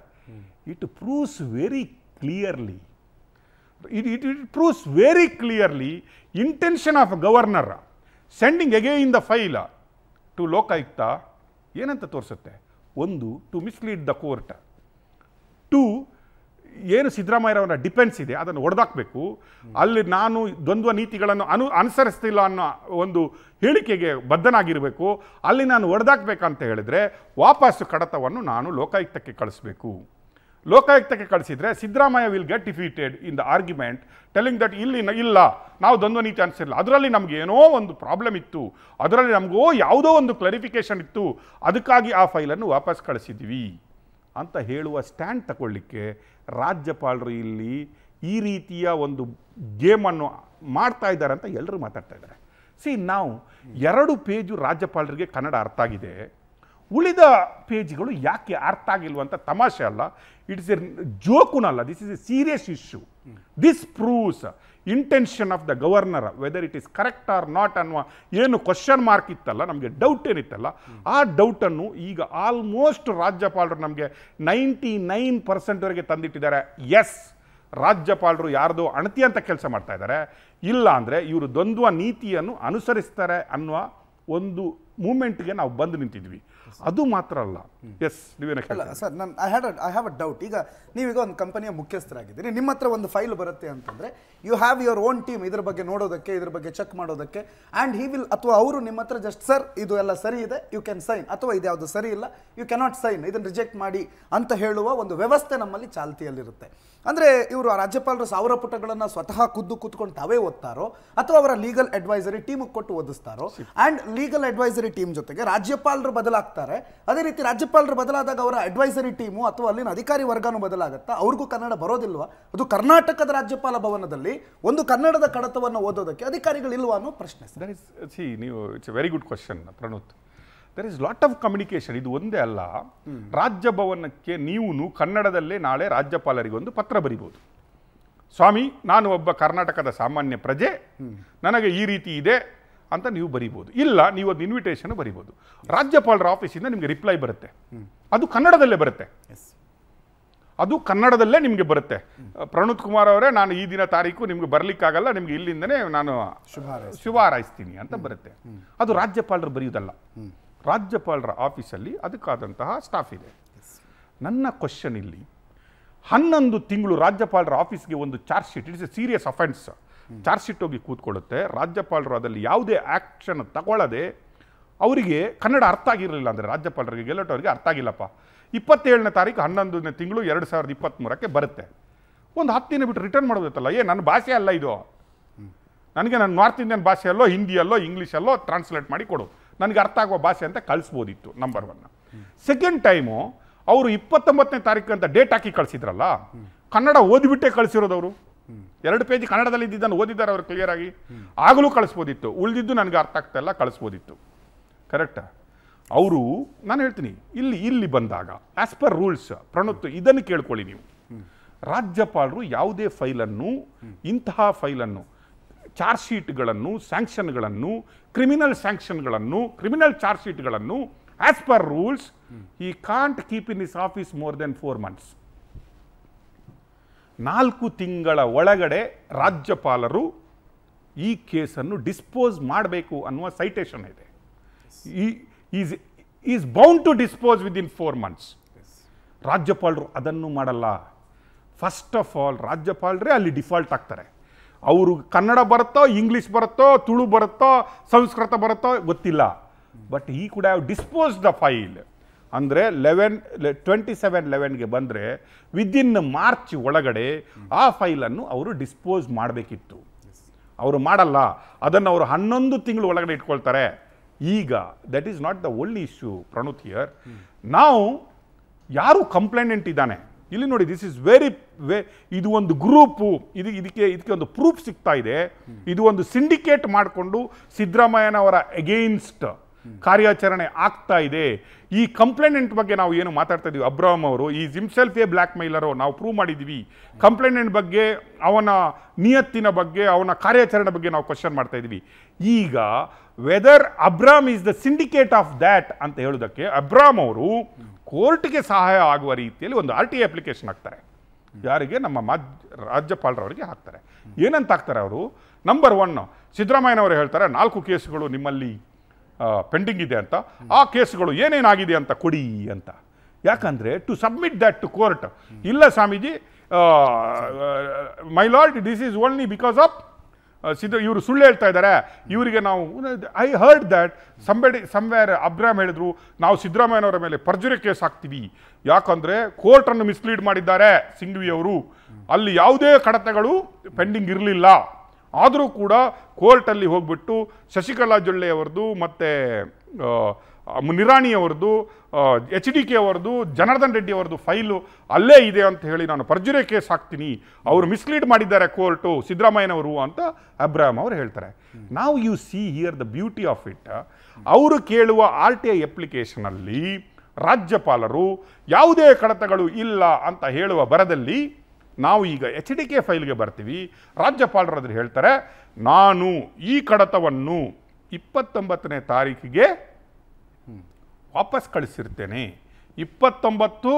it proves very clearly it it it proves very clearly intention of governor sending again the file to Lokayukta ಏನಂತ ತೋರಿಸುತ್ತೆ ಒಂದು to mislead the court to ಏನು ಸಿದ್ದರಾಮಯ್ಯರವರ ಡಿಪೆನ್ಸ್ ಇದೆ ಅದನ್ನು ಹೊಡೆದಾಕಬೇಕು ಅಲ್ಲಿ ನಾನು ದ್ವಂದ್ವ ನೀತಿಗಳನ್ನು ಅನು ಅನುಸರಿಸ್ತಿಲ್ಲ ಅನ್ನೋ ಒಂದು ಹೇಳಿಕೆಗೆ ಬದ್ಧನಾಗಿರಬೇಕು ಅಲ್ಲಿ ನಾನು ಹೊಡೆದಾಕಬೇಕಂತ ಹೇಳಿದರೆ ವಾಪಸ್ಸು ಕಡತವನ್ನು ನಾನು ಲೋಕಾಯುಕ್ತಕ್ಕೆ ಕಳಿಸ್ಬೇಕು ಲೋಕಾಯುಕ್ತಕ್ಕೆ ಕಳಿಸಿದರೆ Siddaramaiah will get defeated in the argument telling that ಇಲ್ಲಿ ಇಲ್ಲ ನಾವು ದ್ವಂದ್ವ ನೀತಿ ಅನಿಸಿರಲಿಲ್ಲ ಅದರಲ್ಲಿ ನಮಗೆ ಏನೋ ಒಂದು ಪ್ರಾಬ್ಲಮ್ ಇತ್ತು ಅದರಲ್ಲಿ ನಮಗೋ ಯಾವುದೋ ಒಂದು ಕ್ಲಾರಿಫಿಕೇಷನ್ ಇತ್ತು ಅದಕ್ಕಾಗಿ ಆ ಫೈಲನ್ನು ವಾಪಸ್ ಕಳಿಸಿದ್ವಿ ಅಂತ ಹೇಳುವ ಸ್ಟ್ಯಾಂಡ್ ತಗೊಳ್ಳಿಕ್ಕೆ ರಾಜ್ಯಪಾಲರು ಇಲ್ಲಿ ಈ ರೀತಿಯ ಒಂದು ಗೇಮನ್ನು ಮಾಡ್ತಾ ಇದ್ದಾರೆ ಅಂತ ಎಲ್ಲರೂ ಮಾತಾಡ್ತಾ ಇದ್ದಾರೆ ಸಿ ನಾವು ಎರಡು ಪೇಜು ರಾಜ್ಯಪಾಲರಿಗೆ ಕನ್ನಡ ಅರ್ಥ ಆಗಿದೆ ಉಳಿದ ಪೇಜ್ಗಳು ಯಾಕೆ ಅರ್ಥ ಆಗಿಲ್ವ ಅಂತ ತಮಾಷೆ ಅಲ್ಲ ಇಟ್ಸ್ ಎ ಜೋಕುನಲ್ಲ this is a serious issue this proves intention of the governor whether it is correct or not ಅನ್ನುವ ಏನು ಕ್ವಶನ್ ಮಾರ್ಕ್ ಇತ್ತಲ್ಲ ನಮಗೆ ಡೌಟ್ ಏನಿತ್ತಲ್ಲ ಆ ಡೌಟನ್ನು ಈಗ ಆಲ್ಮೋಸ್ಟ್ ರಾಜ್ಯಪಾಲರು ನಮಗೆ ನೈಂಟಿ ನೈನ್ ಪರ್ಸೆಂಟ್ವರೆಗೆ ತಂದಿಟ್ಟಿದ್ದಾರೆ ಎಸ್ ರಾಜ್ಯಪಾಲರು ಯಾರ್ದೋ ಅಣತಿ ಅಂತ ಕೆಲಸ ಮಾಡ್ತಾ ಇದ್ದಾರೆ ಇಲ್ಲ ಅಂದರೆ ಇವರು ದ್ವಂದ್ವ ನೀತಿಯನ್ನು ಅನುಸರಿಸ್ತಾರೆ ಅನ್ನುವ ಒಂದು ಮೂಮೆಂಟ್ಗೆ ನಾವು ಬಂದು ನಿಂತಿದ್ವಿ ಅದು ಮಾತ್ರ ಅಲ್ಲ ಎಸ್ ನೀವೇನ ಸರ್ ನಾನು I had I have a doubt ಈಗ ನೀವೀಗ ಒಂದು ಕಂಪನಿಯ ಮುಖ್ಯಸ್ಥರಾಗಿದ್ದೀರಿ ನಿಮ್ಮ ಹತ್ರ ಒಂದು ಫೈಲ್ ಬರುತ್ತೆ ಅಂತಂದ್ರೆ you have your own team ಇದ್ರ ಬಗ್ಗೆ ನೋಡೋದಕ್ಕೆ ಇದ್ರ ಬಗ್ಗೆ ಚೆಕ್ ಮಾಡೋದಕ್ಕೆ ಆ್ಯಂಡ್ ಹಿ ವಿಲ್ ಅಥವಾ ಅವರು ನಿಮ್ಮ ಹತ್ರ ಜಸ್ಟ್ ಸರ್ ಇದು ಎಲ್ಲ ಸರಿ ಇದೆ ಯು ಕ್ಯಾನ್ ಸೈನ್ ಅಥವಾ ಇದು ಯಾವುದು ಸರಿ ಇಲ್ಲ ಯು ಕೆನಾಟ್ ಸೈನ್ ಇದನ್ನು ರಿಜೆಕ್ಟ್ ಮಾಡಿ ಅಂತ ಹೇಳುವ ಒಂದು ವ್ಯವಸ್ಥೆ ನಮ್ಮಲ್ಲಿ ಚಾಲ್ತಿಯಲ್ಲಿರುತ್ತೆ ಅಂದರೆ ಇವರು ರಾಜ್ಯಪಾಲರು ಸಾವಿರ ಪುಟಗಳನ್ನ ಸ್ವತಃ ಖುದ್ದು ಕೂತ್ಕೊಂಡು ತಾವೇ ಓದ್ತಾರೋ ಅಥವಾ ಅವರ ಲೀಗಲ್ ಅಡ್ವೈಸರಿ ಟೀಮ್ ಕೊಟ್ಟು ಓದಿಸ್ತಾರೋ ಆ್ಯಂಡ್ ಲೀಗಲ್ ಅಡ್ವೈಸರಿ ಟೀಮ್ ಜೊತೆಗೆ ರಾಜ್ಯಪಾಲರು ಬದಲಾಗ್ತಾರೆ ಅದೇ ರೀತಿ ರಾಜ್ಯಪಾಲರು ಬದಲಾದಾಗ ಅವರ ಅಡ್ವೈಸರಿ ಟೀಮು ಅಥವಾ ಅಲ್ಲಿನ ಅಧಿಕಾರಿ ವರ್ಗನೂ ಬದಲಾಗುತ್ತಾ ಅವ್ರಿಗೂ ಕನ್ನಡ ಬರೋದಿಲ್ವಾ ಅದು ಕರ್ನಾಟಕದ ರಾಜ್ಯಪಾಲ ಭವನದಲ್ಲಿ ಒಂದು ಕನ್ನಡದ ಕಡತವನ್ನು ಓದೋದಕ್ಕೆ ಇಲ್ವಾ ಅನ್ನೋ ಪ್ರಶ್ನೆ ದರ್ ಇಸ್ ಸಿ ನೀವು it's a very good question Pranoth there is lot of communication ಇದು ಒಂದೇ ಅಲ್ಲ ರಾಜ್ಯ ಭವನಕ್ಕೆ ನೀವು ಕನ್ನಡದಲ್ಲೇ ನಾಳೆ ರಾಜ್ಯಪಾಲರಿಗೊಂದು ಪತ್ರ ಬರಿಬೋದು ಸ್ವಾಮಿ ನಾನು ಒಬ್ಬ ಕರ್ನಾಟಕದ ಸಾಮಾನ್ಯ ಪ್ರಜೆ ನನಗೆ ಈ ರೀತಿ ಇದೆ ಅಂತ ನೀವು ಬರಿಬೋದು ಇಲ್ಲ ನೀವು ಅದು ಇನ್ವಿಟೇಷನ್ ಬರಿಬೋದು ರಾಜ್ಯಪಾಲರ ಆಫೀಸಿಂದ ನಿಮಗೆ ರಿಪ್ಲೈ ಬರುತ್ತೆ ಅದು ಕನ್ನಡದಲ್ಲೇ ಬರುತ್ತೆ ಅದು ಕನ್ನಡದಲ್ಲೇ ನಿಮಗೆ ಬರುತ್ತೆ ಪ್ರಣೋದ್ ಕುಮಾರ್ ಅವರೇ ನಾನು ಈ ದಿನ ತಾರೀಕು ನಿಮಗೆ ಬರಲಿಕ್ಕಾಗಲ್ಲ ನಿಮಗೆ ಇಲ್ಲಿಂದನೇ ನಾನು ಶುಭ ಹಾರೈಸ್ತೀನಿ ಅಂತ ಬರುತ್ತೆ ಅದು ರಾಜ್ಯಪಾಲರು ಬರೆಯುವುದಲ್ಲ ರಾಜ್ಯಪಾಲರ ಆಫೀಸಲ್ಲಿ ಅದಕ್ಕಾದಂತಹ ಸ್ಟಾಫ್ ಇದೆ ನನ್ನ ಕ್ವಶನ್ ಇಲ್ಲಿ ಹನ್ನೊಂದು ತಿಂಗಳು ರಾಜ್ಯಪಾಲರ ಆಫೀಸ್ಗೆ ಒಂದು charge sheet it's a serious offence charge sheet ಹೋಗಿ ಕೂತ್ಕೊಳ್ಳುತ್ತೆ ರಾಜ್ಯಪಾಲರು ಅದರಲ್ಲಿ ಯಾವುದೇ ಆ್ಯಕ್ಷನ್ ತಗೊಳ್ಳದೆ ಅವರಿಗೆ ಕನ್ನಡ ಅರ್ಥ ಆಗಿರಲಿಲ್ಲ ಅಂದರೆ ರಾಜ್ಯಪಾಲರಿಗೆ ಗೆಲ್ಲಟ್ ಅವರಿಗೆ ಅರ್ಥ ಆಗಿಲ್ಲಪ್ಪ ಇಪ್ಪತ್ತೇಳನೇ ತಾರೀಕು ಹನ್ನೊಂದನೇ ತಿಂಗಳು ಎರಡು ಸಾವಿರದ ಇಪ್ಪತ್ತ್ಮೂರಕ್ಕೆ ಬರುತ್ತೆ ಒಂದು ಹತ್ತು ದಿನ ಬಿಟ್ಟು ರಿಟರ್ನ್ ಮಾಡೋದಿತ್ತಲ್ಲ ಏ ನನ್ನ ಭಾಷೆ ಅಲ್ಲ ಇದು ನನಗೆ ನನ್ನ ನಾರ್ತ್ ಇಂಡಿಯನ್ ಭಾಷೆಯಲ್ಲೋ ಹಿಂದಿಯಲ್ಲೋ ಇಂಗ್ಲೀಷಲ್ಲೋ ಟ್ರಾನ್ಸ್ಲೇಟ್ ಮಾಡಿ ಕೊಡು ನನಗೆ ಅರ್ಥ ಆಗುವ ಭಾಷೆ ಅಂತ ಕಳಿಸ್ಬೋದಿತ್ತು ನಂಬರ್ ಒನ್ ಸೆಕೆಂಡ್ ಟೈಮು ಅವರು ಇಪ್ಪತ್ತೊಂಬತ್ತನೇ ತಾರೀಕು ಅಂತ ಡೇಟ್ ಹಾಕಿ ಕಳಿಸಿದ್ರಲ್ಲ ಕನ್ನಡ ಓದಿಬಿಟ್ಟೆ ಕಳಿಸಿರೋದವರು ಎರಡು ಪೇಜ್ ಕನ್ನಡದಲ್ಲಿ ಇದ್ದಿದ್ದನ್ನು ಓದಿದ್ದಾರೆ ಅವರು ಕ್ಲಿಯರ್ ಆಗಿ ಆಗಲೂ ಕಳಿಸ್ಬೋದಿತ್ತು ಉಳಿದಿದ್ದು ನನಗೆ ಅರ್ಥ ಆಗ್ತಾ ಇಲ್ಲ ಕಳಿಸ್ಬೋದಿತ್ತು ಕರೆಕ್ಟಾ ಅವರು ನಾನು ಹೇಳ್ತೀನಿ ಇಲ್ಲಿ ಇಲ್ಲಿ ಬಂದಾಗ ಆಸ್ ಪರ್ ರೂಲ್ಸ್ ಪ್ರಣುತ್ ಇದನ್ನು ಕೇಳ್ಕೊಳ್ಳಿ ನೀವು ರಾಜ್ಯಪಾಲರು ಯಾವುದೇ ಫೈಲನ್ನು ಇಂತಹ ಫೈಲನ್ನು ಚಾರ್ಜ್ ಶೀಟ್ಗಳನ್ನು ಸ್ಯಾಂಕ್ಷನ್ಗಳನ್ನು ಕ್ರಿಮಿನಲ್ ಸ್ಯಾಂಕ್ಷನ್ಗಳನ್ನು ಕ್ರಿಮಿನಲ್ ಚಾರ್ಜ್ ಶೀಟ್ಗಳನ್ನು as per rules he can't keep in his office more than four months ನಾಲ್ಕು ತಿಂಗಳ ಒಳಗಡೆ ರಾಜ್ಯಪಾಲರು ಈ ಕೇಸನ್ನು ಡಿಸ್ಪೋಸ್ ಮಾಡಬೇಕು ಅನ್ನುವ ಸೈಟೇಷನ್ ಇದೆ he is is bound to dispose in four months ರಾಜ್ಯಪಾಲರು ಅದನ್ನು ಮಾಡಲ್ಲ ಫಸ್ಟ್ ಆಫ್ ಆಲ್ ರಾಜ್ಯಪಾಲರೇ ಅಲ್ಲಿ ಡಿಫಾಲ್ಟ್ ಆಗ್ತಾರೆ ಅವರು ಕನ್ನಡ ಬರುತ್ತೋ ಇಂಗ್ಲೀಷ್ ಬರುತ್ತೋ ತುಳು ಬರುತ್ತೋ ಸಂಸ್ಕೃತ ಬರುತ್ತೋ ಗೊತ್ತಿಲ್ಲ ಬಟ್ ಈ ಕೂಡ ಹ್ಯಾವ್ ಡಿಸ್ಪೋಸ್ ದ ಫೈಲ್ ಅಂದರೆ ಲೆವೆನ್ ಟ್ವೆಂಟಿ ಸೆವೆನ್ ಲೆವೆನ್ಗೆ ಬಂದರೆ ವಿದಿನ್ ಮಾರ್ಚ್ ಒಳಗಡೆ ಆ ಫೈಲನ್ನು ಅವರು ಡಿಸ್ಪೋಸ್ ಮಾಡಬೇಕಿತ್ತು ಅವರು ಮಾಡಲ್ಲ ಅದನ್ನು ಅವರು ಹನ್ನೊಂದು ತಿಂಗಳು ಒಳಗಡೆ ಇಟ್ಕೊಳ್ತಾರೆ ಈಗ that is not the only issue Pranuth here ನಾವು ಯಾರು ಕಂಪ್ಲೇನೆಂಟ್ ಇದ್ದಾನೆ ಇಲ್ಲಿ ನೋಡಿ ದಿಸ್ ಇಸ್ ವೆರಿ ವೆ ಇದು ಒಂದು ಗ್ರೂಪು ಇದು ಇದಕ್ಕೆ ಇದಕ್ಕೆ ಒಂದು ಪ್ರೂಫ್ ಸಿಗ್ತಾ ಇದೆ ಇದು ಒಂದು ಸಿಂಡಿಕೇಟ್ ಮಾಡಿಕೊಂಡು ಸಿದ್ದರಾಮಯ್ಯನವರ ಎಗೇನ್ಸ್ಟ್ ಕಾರ್ಯಾಚರಣೆ ಆಗ್ತಾ ಇದೆ ಈ ಕಂಪ್ಲೇನೆಂಟ್ ಬಗ್ಗೆ ನಾವು ಏನು ಮಾತಾಡ್ತಾ ಇದೀವಿ ಅಬ್ರಾಹಂ ಅವರು ಈ ಜಿಮ್ಸೆಲ್ಫ್ ಎ ಬ್ಲ್ಯಾಕ್ ಮೈಲರು ನಾವು ಪ್ರೂವ್ ಮಾಡಿದ್ದೀವಿ ಕಂಪ್ಲೇನೆಂಟ್ ಬಗ್ಗೆ ಅವನ ನಿಯತ್ತಿನ ಬಗ್ಗೆ ಅವನ ಕಾರ್ಯಾಚರಣೆ ಬಗ್ಗೆ ನಾವು ಕ್ವಶನ್ ಮಾಡ್ತಾ ಇದ್ದೀವಿ ಈಗ whether Abraham is the syndicate of that ಅಂತ ಹೇಳೋದಕ್ಕೆ ಅಬ್ರಾಮ್ ಅವರು ಕೋರ್ಟ್ಗೆ ಸಹಾಯ ಆಗುವ ರೀತಿಯಲ್ಲಿ ಒಂದು ಆರ್ ಟಿ ಅಪ್ಲಿಕೇಶನ್ ಹಾಕ್ತಾರೆ ಯಾರಿಗೆ ನಮ್ಮ ಮಾಜ್ ರಾಜ್ಯಪಾಲರವರಿಗೆ ಹಾಕ್ತಾರೆ ಏನಂತ ಹಾಕ್ತಾರೆ ಅವರು ನಂಬರ್ ಒನ್ ಸಿದ್ದರಾಮಯ್ಯನವರು ಹೇಳ್ತಾರೆ ನಾಲ್ಕು ಕೇಸುಗಳು ನಿಮ್ಮಲ್ಲಿ ಪೆಂಡಿಂಗ್ ಇದೆ ಅಂತ ಆ ಕೇಸ್ಗಳು ಏನೇನಾಗಿದೆ ಅಂತ ಕೊಡಿ ಅಂತ ಯಾಕಂದರೆ to submit that to court ಇಲ್ಲ ಸ್ವಾಮೀಜಿ my lord this is only because of ಸಿದ್ಧ ಇವರು ಸುಳ್ಳು ಹೇಳ್ತಾ ಇದ್ದಾರೆ ಇವರಿಗೆ ನಾವು I heard that somebody somewhere Abraham ಹೇಳಿದ್ರು ನಾವು ಸಿದ್ದರಾಮಯ್ಯನವರ ಮೇಲೆ ಪರ್ಜುರಿ ಕೇಸ್ ಹಾಕ್ತೀವಿ ಯಾಕಂದರೆ ಕೋರ್ಟನ್ನು ಮಿಸ್ಲೀಡ್ ಮಾಡಿದ್ದಾರೆ ಸಿಂಘ್ವಿ ಅವರು ಅಲ್ಲಿ ಯಾವುದೇ ಕಡತಗಳು ಪೆಂಡಿಂಗ್ ಇರಲಿಲ್ಲ ಆದರೂ ಕೂಡ ಕೋರ್ಟಲ್ಲಿ ಹೋಗ್ಬಿಟ್ಟು ಶಶಿಕಲಾ ಜೊಳ್ಳೆಯವ್ರದ್ದು ಮತ್ತು ನಿರಾಣಿಯವ್ರದ್ದು ಎಚ್ ಡಿ ಕೆ ಅವ್ರದ್ದು ಜನಾರ್ದನ್ ರೆಡ್ಡಿ ಅವ್ರದ್ದು ಫೈಲು ಅಲ್ಲೇ ಇದೆ ಅಂತ ಹೇಳಿ ನಾನು ಪರ್ಜುರೆ ಕೇಸ್ ಹಾಕ್ತೀನಿ ಅವರು ಮಿಸ್ಲೀಡ್ ಮಾಡಿದ್ದಾರೆ ಕೋರ್ಟು ಸಿದ್ದರಾಮಯ್ಯನವರು ಅಂತ ಅಬ್ರಾಹಂ ಅವರು ಹೇಳ್ತಾರೆ ನಾವು you see here the beauty of it ಅವರು ಕೇಳುವ ಆರ್ ಟಿ ಐ ಅಪ್ಲಿಕೇಶನಲ್ಲಿ ರಾಜ್ಯಪಾಲರು ಯಾವುದೇ ಕಡತಗಳು ಇಲ್ಲ ಅಂತ ಹೇಳುವ ಬರದಲ್ಲಿ ನಾವು ಈಗ ಎಚ್ ಡಿ ಕೆ ಫೈಲ್ಗೆ ಬರ್ತೀವಿ ರಾಜ್ಯಪಾಲರು ಅದ್ರ ಹೇಳ್ತಾರೆ ನಾನು ಈ ಕಡತವನ್ನು ಇಪ್ಪತ್ತೊಂಬತ್ತನೇ ತಾರೀಕಿಗೆ ವಾಪಸ್ ಕಳಿಸಿರ್ತೇನೆ ಇಪ್ಪತ್ತೊಂಬತ್ತು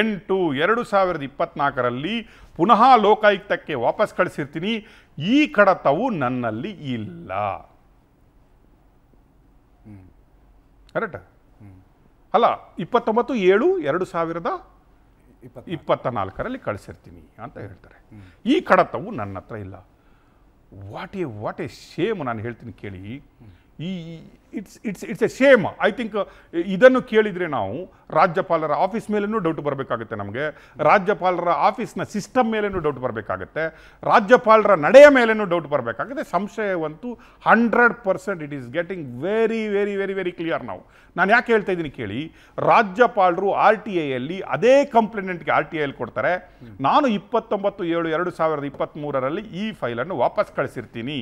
ಎಂಟು ಎರಡು ಸಾವಿರದ ಇಪ್ಪತ್ತ್ನಾಲ್ಕರಲ್ಲಿ ಪುನಃ ಲೋಕಾಯುಕ್ತಕ್ಕೆ ವಾಪಸ್ ಕಳಿಸಿರ್ತೀನಿ ಈ ಕಡತವು ನನ್ನಲ್ಲಿ ಇಲ್ಲ ಕರೆಕ್ಟ್ ಅಲ್ಲ ಇಪ್ಪತ್ತೊಂಬತ್ತು ಏಳು ಎರಡು ಸಾವಿರದ ಇಪ್ಪತ್ತ ನಾಲ್ಕರಲ್ಲಿ ಕಳಿಸಿರ್ತೀನಿ ಅಂತ ಹೇಳ್ತಾರೆ ಈ ಕಡತವು ನನ್ನ ಹತ್ರ ಇಲ್ಲ what a what a shame ನಾನು ಹೇಳ್ತೀನಿ ಕೇಳಿ ಈ it's it's it's a shame I think ಇದನ್ನು ಕೇಳಿದರೆ ನಾವು ರಾಜ್ಯಪಾಲರ ಆಫೀಸ್ ಮೇಲೂ ಡೌಟ್ ಬರಬೇಕಾಗುತ್ತೆ ನಮಗೆ ರಾಜ್ಯಪಾಲರ ಆಫೀಸ್ನ ಸಿಸ್ಟಮ್ ಮೇಲೂ ಡೌಟ್ ಬರಬೇಕಾಗುತ್ತೆ ರಾಜ್ಯಪಾಲರ ನಡೆಯ ಮೇಲೂ ಡೌಟ್ ಬರಬೇಕಾಗುತ್ತೆ ಸಂಶಯವಂತೂ hundred percent it is getting very very very very clear ನಾವು ನಾನು ಯಾಕೆ ಹೇಳ್ತಾ ಇದ್ದೀನಿ ಕೇಳಿ ರಾಜ್ಯಪಾಲರು ಆರ್ ಟಿ ಐಯಲ್ಲಿ ಅದೇ ಕಂಪ್ಲೇನೆಂಟ್ಗೆ ಆರ್ ಟಿ ಐಯಲ್ಲಿ ಕೊಡ್ತಾರೆ ನಾನು ಇಪ್ಪತ್ತೊಂಬತ್ತು ಏಳು ಎರಡು ಸಾವಿರದ ಇಪ್ಪತ್ತ್ಮೂರರಲ್ಲಿ ಈ ಫೈಲನ್ನು ವಾಪಸ್ ಕಳಿಸಿರ್ತೀನಿ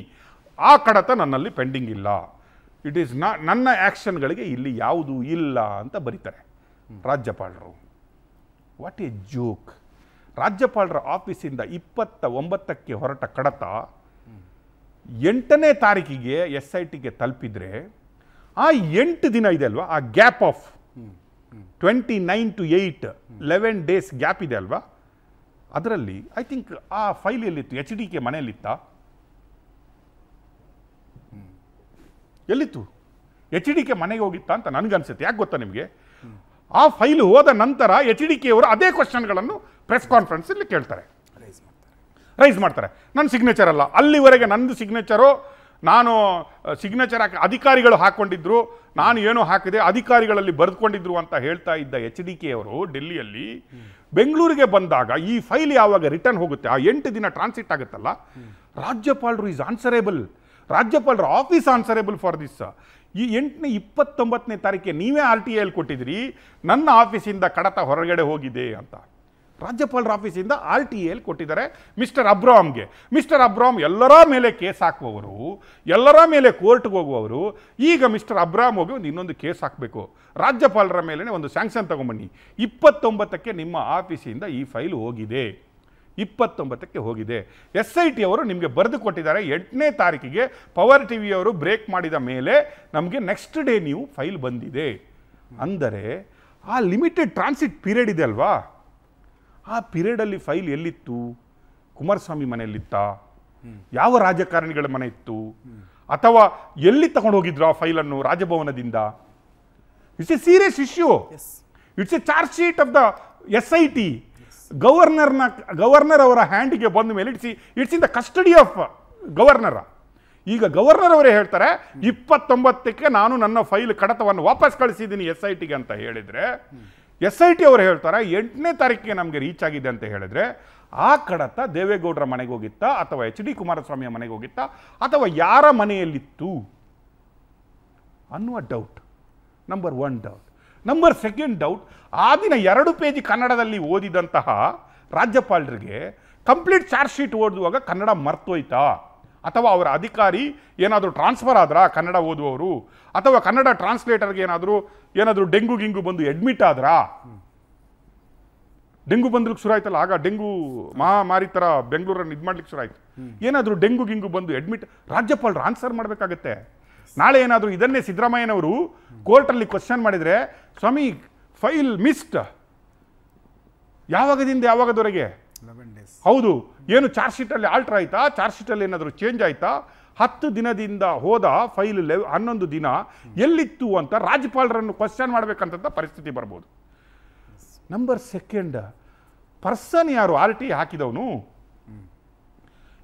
ಆ ಕಡತ ನನ್ನಲ್ಲಿ ಪೆಂಡಿಂಗ್ ಇಲ್ಲ ಇಟ್ ಈಸ್ ನಾ ನನ್ನ ಆ್ಯಕ್ಷನ್ಗಳಿಗೆ ಇಲ್ಲಿ ಯಾವುದೂ ಇಲ್ಲ ಅಂತ ಬರೀತಾರೆ ರಾಜ್ಯಪಾಲರು ವಾಟ್ ಎ ಜೋಕ್ ರಾಜ್ಯಪಾಲರ ಆಫೀಸಿಂದ ಇಪ್ಪತ್ತ ಒಂಬತ್ತಕ್ಕೆ ಹೊರಟ ಕಡತ ಎಂಟನೇ ತಾರೀಕಿಗೆ ಎಸ್ ಐ ಟಿಗೆ ತಲುಪಿದರೆ ಆ ಎಂಟು ದಿನ ಇದೆ ಅಲ್ವಾ ಆ gap of twenty nine to eight eleven days gap ಇದೆ ಅಲ್ವಾ ಅದರಲ್ಲಿ ಐ ಥಿಂಕ್ ಆ ಫೈಲ್ ಎಲ್ಲಿತ್ತು ಎಚ್ ಡಿ ಕೆ ಮನೆಯಲ್ಲಿತ್ತಾ ಎಲ್ಲಿತ್ತು ಎಚ್ ಡಿ ಕೆ ಮನೆಗೆ ಹೋಗಿತ್ತಾ ಅಂತ ನನಗನ್ಸುತ್ತೆ ಯಾಕೆ ಗೊತ್ತಾ ನಿಮಗೆ ಆ ಫೈಲು ಹೋದ ನಂತರ ಎಚ್ ಡಿ ಕೆ ಅವರು ಅದೇ ಕ್ವಶನ್ಗಳನ್ನು ಪ್ರೆಸ್ ಕಾನ್ಫರೆನ್ಸಲ್ಲಿ ಕೇಳ್ತಾರೆ ರೈಸ್ ಮಾಡ್ತಾರೆ ನನ್ನ ಸಿಗ್ನೇಚರ್ ಅಲ್ಲ ಅಲ್ಲಿವರೆಗೆ ನಂದು ಸಿಗ್ನೇಚರು ನಾನು ಸಿಗ್ನೇಚರ್ ಹಾಕಿ ಅಧಿಕಾರಿಗಳು ಹಾಕ್ಕೊಂಡಿದ್ರು ನಾನು ಏನೋ ಹಾಕಿದೆ ಅಧಿಕಾರಿಗಳಲ್ಲಿ ಬರೆದುಕೊಂಡಿದ್ರು ಅಂತ ಹೇಳ್ತಾ ಇದ್ದ ಎಚ್ ಡಿ ಕೆ ಅವರು ಡೆಲ್ಲಿಯಲ್ಲಿ ಬೆಂಗಳೂರಿಗೆ ಬಂದಾಗ ಈ ಫೈಲ್ ಯಾವಾಗ ರಿಟರ್ನ್ ಹೋಗುತ್ತೆ ಆ ಎಂಟು ದಿನ ಟ್ರಾನ್ಸಿಟ್ ಆಗುತ್ತಲ್ಲ ರಾಜ್ಯಪಾಲರು ಈಸ್ ಆನ್ಸರೇಬಲ್ ರಾಜ್ಯಪಾಲರ ಆಫೀಸ್ ಆನ್ಸರೇಬಲ್ ಫಾರ್ ದಿಸ್ ಈ ಎಂಟನೇ ಇಪ್ಪತ್ತೊಂಬತ್ತನೇ ತಾರೀಕಿಗೆ ನೀವೇ ಆರ್ ಟಿ ಐಯಲ್ಲಿ ಕೊಟ್ಟಿದ್ರಿ ನನ್ನ ಆಫೀಸಿಂದ ಕಡತ ಹೊರಗಡೆ ಹೋಗಿದೆ ಅಂತ ರಾಜ್ಯಪಾಲರ ಆಫೀಸಿಂದ ಆರ್ ಟಿ ಎಲ್ ಕೊಟ್ಟಿದ್ದಾರೆ ಮಿಸ್ಟರ್ ಅಬ್ರಾಮ್ಗೆ ಮಿಸ್ಟರ್ ಅಬ್ರಾಮ್ ಎಲ್ಲರ ಮೇಲೆ ಕೇಸ್ ಹಾಕುವವರು ಎಲ್ಲರ ಮೇಲೆ ಕೋರ್ಟ್ಗೆ ಹೋಗುವವರು ಈಗ ಮಿಸ್ಟರ್ ಅಬ್ರಾಮ್ ಹೋಗಿ ಒಂದು ಇನ್ನೊಂದು ಕೇಸ್ ಹಾಕಬೇಕು ರಾಜ್ಯಪಾಲರ ಮೇಲೇ ಒಂದು ಸ್ಯಾಂಕ್ಷನ್ ತಗೊಂಬನ್ನಿ ಇಪ್ಪತ್ತೊಂಬತ್ತಕ್ಕೆ ನಿಮ್ಮ ಆಫೀಸಿಂದ ಈ ಫೈಲ್ ಹೋಗಿದೆ ಇಪ್ಪತ್ತೊಂಬತ್ತಕ್ಕೆ ಹೋಗಿದೆ ಎಸ್ ಐ ಟಿ ಅವರು ನಿಮಗೆ ಬರೆದು ಕೊಟ್ಟಿದ್ದಾರೆ ಎಂಟನೇ ತಾರೀಕಿಗೆ ಪವರ್ ಟಿ ವಿಯವರು ಬ್ರೇಕ್ ಮಾಡಿದ ಮೇಲೆ ನಮಗೆ ನೆಕ್ಸ್ಟ್ ಡೇ ನೀವು ಫೈಲ್ ಬಂದಿದೆ ಅಂದರೆ ಆ ಲಿಮಿಟೆಡ್ ಟ್ರಾನ್ಸಿಟ್ ಪೀರಿಯಡ್ ಇದೆ ಅಲ್ವಾ ಆ ಪೀರಿಯಡಲ್ಲಿ ಫೈಲ್ ಎಲ್ಲಿತ್ತು ಕುಮಾರಸ್ವಾಮಿ ಮನೆಯಲ್ಲಿತ್ತ ಯಾವ ರಾಜಕಾರಣಿಗಳ ಮನೆ ಇತ್ತು ಅಥವಾ ಎಲ್ಲಿ ತಗೊಂಡು ಹೋಗಿದ್ರು ಆ ಫೈಲನ್ನು ರಾಜಭವನದಿಂದ it's a serious issue it's a charge sheet of the S I T ಗವರ್ನರ್ನ ಗವರ್ನರ್ ಅವರ ಹ್ಯಾಂಡಿಗೆ ಬಂದ ಮೇಲೆ it's it's in the custody of ಗವರ್ನರ ಈಗ ಗವರ್ನರ್ ಅವರೇ ಹೇಳ್ತಾರೆ ಇಪ್ಪತ್ತೊಂಬತ್ತಕ್ಕೆ ನಾನು ನನ್ನ ಫೈಲ್ ಕಡತವನ್ನು ವಾಪಸ್ ಕಳಿಸಿದ್ದೀನಿ ಎಸ್ ಐ ಟಿಗೆ ಅಂತ ಹೇಳಿದರೆ ಎಸ್ ಐ ಟಿ ಅವರು ಹೇಳ್ತಾರೆ ಎಂಟನೇ ತಾರೀಕಿಗೆ ನಮಗೆ ರೀಚ್ ಆಗಿದೆ ಅಂತ ಹೇಳಿದರೆ ಆ ಕಡತ ದೇವೇಗೌಡರ ಮನೆಗೆ ಹೋಗಿತ್ತಾ ಅಥವಾ ಎಚ್ ಡಿ ಕುಮಾರಸ್ವಾಮಿಯ ಮನೆಗೆ ಹೋಗಿತ್ತಾ ಅಥವಾ ಯಾರ ಮನೆಯಲ್ಲಿತ್ತು ಅನ್ನುವ doubt number one doubt number second doubt ಆ ದಿನ ಎರಡು ಪೇಜಿ ಕನ್ನಡದಲ್ಲಿ ಓದಿದಂತಹ ರಾಜ್ಯಪಾಲರಿಗೆ ಕಂಪ್ಲೀಟ್ ಚಾರ್ಜ್ ಶೀಟ್ ಓದುವಾಗ ಕನ್ನಡ ಮರ್ತೋಯ್ತಾ ಅಥವಾ ಅವರ ಅಧಿಕಾರಿ ಏನಾದರೂ ಟ್ರಾನ್ಸ್ಫರ್ ಆದ್ರಾ ಕನ್ನಡ ಓದುವವರು ಅಥವಾ ಕನ್ನಡ ಟ್ರಾನ್ಸ್ಲೇಟರ್ಗೆ ಏನಾದರೂ ಏನಾದರೂ ಡೆಂಗು ಗಿಂಗು ಬಂದು ಅಡ್ಮಿಟ್ ಆದ್ರಾ ಡೆಂಗು ಬಂದ್ರೆ ಶುರು ಆಯ್ತಲ್ಲ ಆಗ ಡೆಂಗು ಮಹಾಮಾರಿ ಥರ ಬೆಂಗಳೂರನ್ನು ಇದು ಮಾಡ್ಲಿಕ್ಕೆ ಶುರು ಆಯ್ತು ಏನಾದರೂ ಡೆಂಗು ಗಿಂಗು ಬಂದು ಅಡ್ಮಿಟ್ ರಾಜ್ಯಪಾಲರು ಆನ್ಸರ್ ಮಾಡಬೇಕಾಗತ್ತೆ ನಾಳೆ ಏನಾದರೂ ಇದನ್ನೇ ಸಿದ್ದರಾಮಯ್ಯನವರು ಕೋರ್ಟಲ್ಲಿ ಕ್ವಶನ್ ಮಾಡಿದರೆ ಸ್ವಾಮಿ ಫೈಲ್ ಮಿಸ್ಡ್ ಯಾವಾಗದಿಂದ ಯಾವಾಗದವರೆಗೆ ಹೌದು ಏನು ಚಾರ್ಜ್ ಶೀಟಲ್ಲಿ ಆಲ್ಟರ್ ಆಯ್ತಾ ಚಾರ್ಜ್ ಅಲ್ಲಿ ಏನಾದರೂ ಚೇಂಜ್ ಆಯಿತಾ ಹತ್ತು ದಿನದಿಂದ ಹೋದ ಫೈಲ್ ಲೆ ಹನ್ನೊಂದು ದಿನ ಎಲ್ಲಿತ್ತು ಅಂತ ರಾಜ್ಯಪಾಲರನ್ನು ಕ್ವಶನ್ ಮಾಡಬೇಕಂತ ಪರಿಸ್ಥಿತಿ ಬರ್ಬೋದು ನಂಬರ್ ಸೆಕೆಂಡ್ ಪರ್ಸನ್ ಯಾರು ಆರ್ ಟಿ ಹಾಕಿದವನು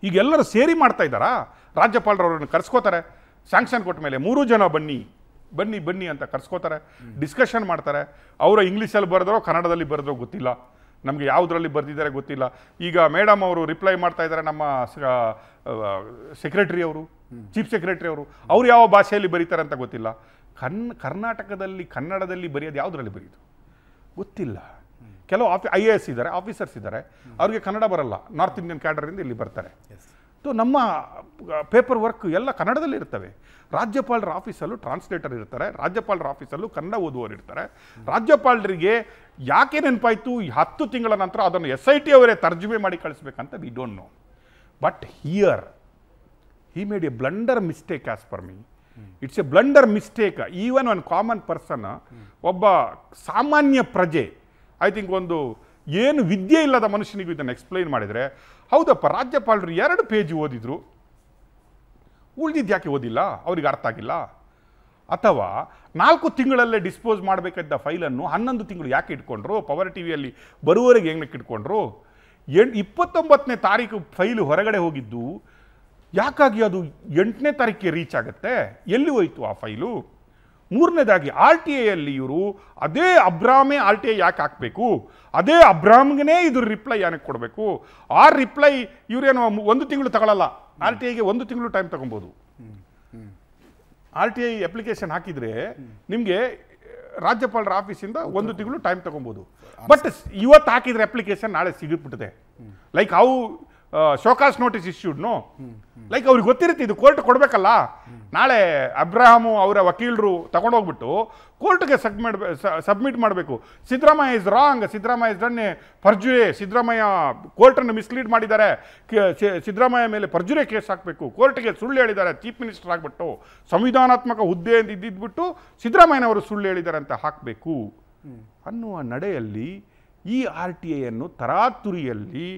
ಈಗ ಎಲ್ಲರೂ ಸೇರಿ ಮಾಡ್ತಾ ಇದ್ದಾರಾ ರಾಜ್ಯಪಾಲರವ್ರನ್ನ ಕರೆಸ್ಕೋತಾರೆ ಸ್ಯಾಂಕ್ಷನ್ ಕೊಟ್ಟ ಮೇಲೆ ಮೂರು ಜನ ಬನ್ನಿ ಬನ್ನಿ ಬನ್ನಿ ಅಂತ ಕರ್ಸ್ಕೋತಾರೆ ಡಿಸ್ಕಷನ್ ಮಾಡ್ತಾರೆ ಅವರು ಇಂಗ್ಲೀಷಲ್ಲಿ ಬರೆದ್ರೋ ಕನ್ನಡದಲ್ಲಿ ಬರೆದ್ರೋ ಗೊತ್ತಿಲ್ಲ ನಮಗೆ ಯಾವುದರಲ್ಲಿ ಬರೆದಿದ್ದಾರೆ ಗೊತ್ತಿಲ್ಲ ಈಗ ಮೇಡಮ್ ಅವರು ರಿಪ್ಲೈ ಮಾಡ್ತಾ ಇದ್ದಾರೆ ನಮ್ಮ ಸೆಕ್ರೆಟರಿ ಅವರು ಚೀಫ್ ಸೆಕ್ರೆಟರಿ ಅವರು ಅವ್ರು ಯಾವ ಭಾಷೆಯಲ್ಲಿ ಬರೀತಾರೆ ಅಂತ ಗೊತ್ತಿಲ್ಲ ಕನ್ ಕರ್ನಾಟಕದಲ್ಲಿ ಕನ್ನಡದಲ್ಲಿ ಬರೆಯೋದು ಯಾವುದರಲ್ಲಿ ಬರೆಯೋದು ಗೊತ್ತಿಲ್ಲ ಕೆಲವು ಆಫಿ ಐ ಎ ಎಸ್ ಇದ್ದಾರೆ ಆಫೀಸರ್ಸ್ ಇದ್ದಾರೆ ಅವ್ರಿಗೆ ಕನ್ನಡ ಬರಲ್ಲ ನಾರ್ತ್ ಇಂಡಿಯನ್ ಕ್ಯಾಡರಿಂದ ಇಲ್ಲಿ ಬರ್ತಾರೆ ಸೊ ನಮ್ಮ ಪೇಪರ್ ವರ್ಕ್ ಎಲ್ಲ ಕನ್ನಡದಲ್ಲಿ ಇರ್ತವೆ ರಾಜ್ಯಪಾಲರ ಆಫೀಸಲ್ಲೂ ಟ್ರಾನ್ಸ್ಲೇಟರ್ ಇರ್ತಾರೆ ರಾಜ್ಯಪಾಲರ ಆಫೀಸಲ್ಲೂ ಕನ್ನಡ ಓದುವವರು ಇರ್ತಾರೆ ರಾಜ್ಯಪಾಲರಿಗೆ ಯಾಕೆ ನೆನಪಾಯಿತು ಹತ್ತು ತಿಂಗಳ ನಂತರ ಅದನ್ನು ಎಸ್ ಐ ಟಿ ಅವರೇ ತರ್ಜುಮೆ ಮಾಡಿ ಕಳಿಸ್ಬೇಕಂತ we don't know but here he made a blunder mistake as per me it's a blunder mistake even one common person ಒಬ್ಬ ಸಾಮಾನ್ಯ ಪ್ರಜೆ ಐ ಥಿಂಕ್ ಒಂದು ಏನು ವಿದ್ಯೆ ಇಲ್ಲದ ಮನುಷ್ಯನಿಗೂ ಇದನ್ನು ಎಕ್ಸ್ಪ್ಲೈನ್ ಮಾಡಿದರೆ ಹೌದಪ್ಪ ರಾಜ್ಯಪಾಲರು ಎರಡು ಪೇಜ್ ಓದಿದ್ರು ಉಳಿದಿದ್ದು ಯಾಕೆ ಓದಿಲ್ಲ ಅವ್ರಿಗೆ ಅರ್ಥ ಆಗಿಲ್ಲ ಅಥವಾ ನಾಲ್ಕು ತಿಂಗಳಲ್ಲೇ ಡಿಸ್ಪೋಸ್ ಮಾಡಬೇಕಾದ ಫೈಲನ್ನು ಹನ್ನೊಂದು ತಿಂಗಳು ಯಾಕೆ ಇಟ್ಕೊಂಡ್ರು ಪವರ್ ಟಿ ವಿಯಲ್ಲಿ ಬರುವವರೆಗೆ ಹೆಂಗ್ಲಿಕ್ಕೆ ಇಟ್ಕೊಂಡ್ರು ಎಣ್ ಇಪ್ಪತ್ತೊಂಬತ್ತನೇ ತಾರೀಕು ಫೈಲು ಹೊರಗಡೆ ಹೋಗಿದ್ದು ಯಾಕಾಗಿ ಅದು ಎಂಟನೇ ತಾರೀಕಿಗೆ ರೀಚ್ ಆಗುತ್ತೆ ಎಲ್ಲಿ ಹೋಯಿತು ಆ ಫೈಲು ಮೂರನೇದಾಗಿ ಆರ್ ಟಿ ಐಯಲ್ಲಿ ಇವರು ಅದೇ ಅಬ್ರಾಮೇ ಆರ್ ಟಿ ಐ ಯಾಕೆ ಹಾಕಬೇಕು ಅದೇ ಅಬ್ರಾಮ್ಗೇ ಇದ್ರ ರಿಪ್ಲೈ ಯಾನಕ್ಕೆ ಕೊಡಬೇಕು ಆ ರಿಪ್ಲೈ ಇವರೇನು ಒಂದು ತಿಂಗಳು ತಗೊಳ್ಳಲ್ಲ ಆರ್ ಟಿ ಐಗೆ ಒಂದು ತಿಂಗಳು ಟೈಮ್ ತಗೊಬೋದು ಆರ್ ಟಿ ಐ ಅಪ್ಲಿಕೇಶನ್ ಹಾಕಿದ್ರೆ ನಿಮಗೆ ರಾಜ್ಯಪಾಲರ ಆಫೀಸಿಂದ ಒಂದು ತಿಂಗಳು ಟೈಮ್ ತಗೊಬೋದು ಬಟ್ ಇವತ್ತು ಹಾಕಿದ್ರೆ ಅಪ್ಲಿಕೇಶನ್ ನಾಳೆ ಸಿಗಿಬಿಟ್ಟಿದೆ like how show cause notice issued no like ಅವ್ರಿಗೆ ಗೊತ್ತಿರುತ್ತೆ ಇದು ಕೋರ್ಟ್ ಕೊಡಬೇಕಲ್ಲ ನಾಳೆ ಅಬ್ರಾಹಮು ಅವರ ವಕೀಲರು ತಗೊಂಡೋಗ್ಬಿಟ್ಟು ಕೋರ್ಟ್ಗೆ ಸಬ್ ಸಬ್ಮಿಟ್ ಮಾಡಬೇಕು Siddaramaiah is wrong Siddaramaiah is done perjury Siddaramaiah ಕೋರ್ಟನ್ನು ಮಿಸ್ಲೀಡ್ ಮಾಡಿದ್ದಾರೆ ಸಿದ್ದರಾಮಯ್ಯ ಮೇಲೆ ಪರ್ಜುರೆ ಕೇಸ್ ಹಾಕಬೇಕು ಕೋರ್ಟ್ಗೆ ಸುಳ್ಳು ಹೇಳಿದ್ದಾರೆ ಚೀಫ್ ಮಿನಿಸ್ಟರ್ ಆಗಿಬಿಟ್ಟು ಸಂವಿಧಾನಾತ್ಮಕ ಹುದ್ದೆಯಿಂದ ಇದ್ದಿದ್ಬಿಟ್ಟು ಸಿದ್ದರಾಮಯ್ಯನವರು ಸುಳ್ಳು ಹೇಳಿದ್ದಾರೆ ಅಂತ ಹಾಕಬೇಕು ಅನ್ನುವ ನಡೆಯಲ್ಲಿ ಈ ಆರ್ ಟಿ ಐಯನ್ನು ತರಾತುರಿಯಲ್ಲಿ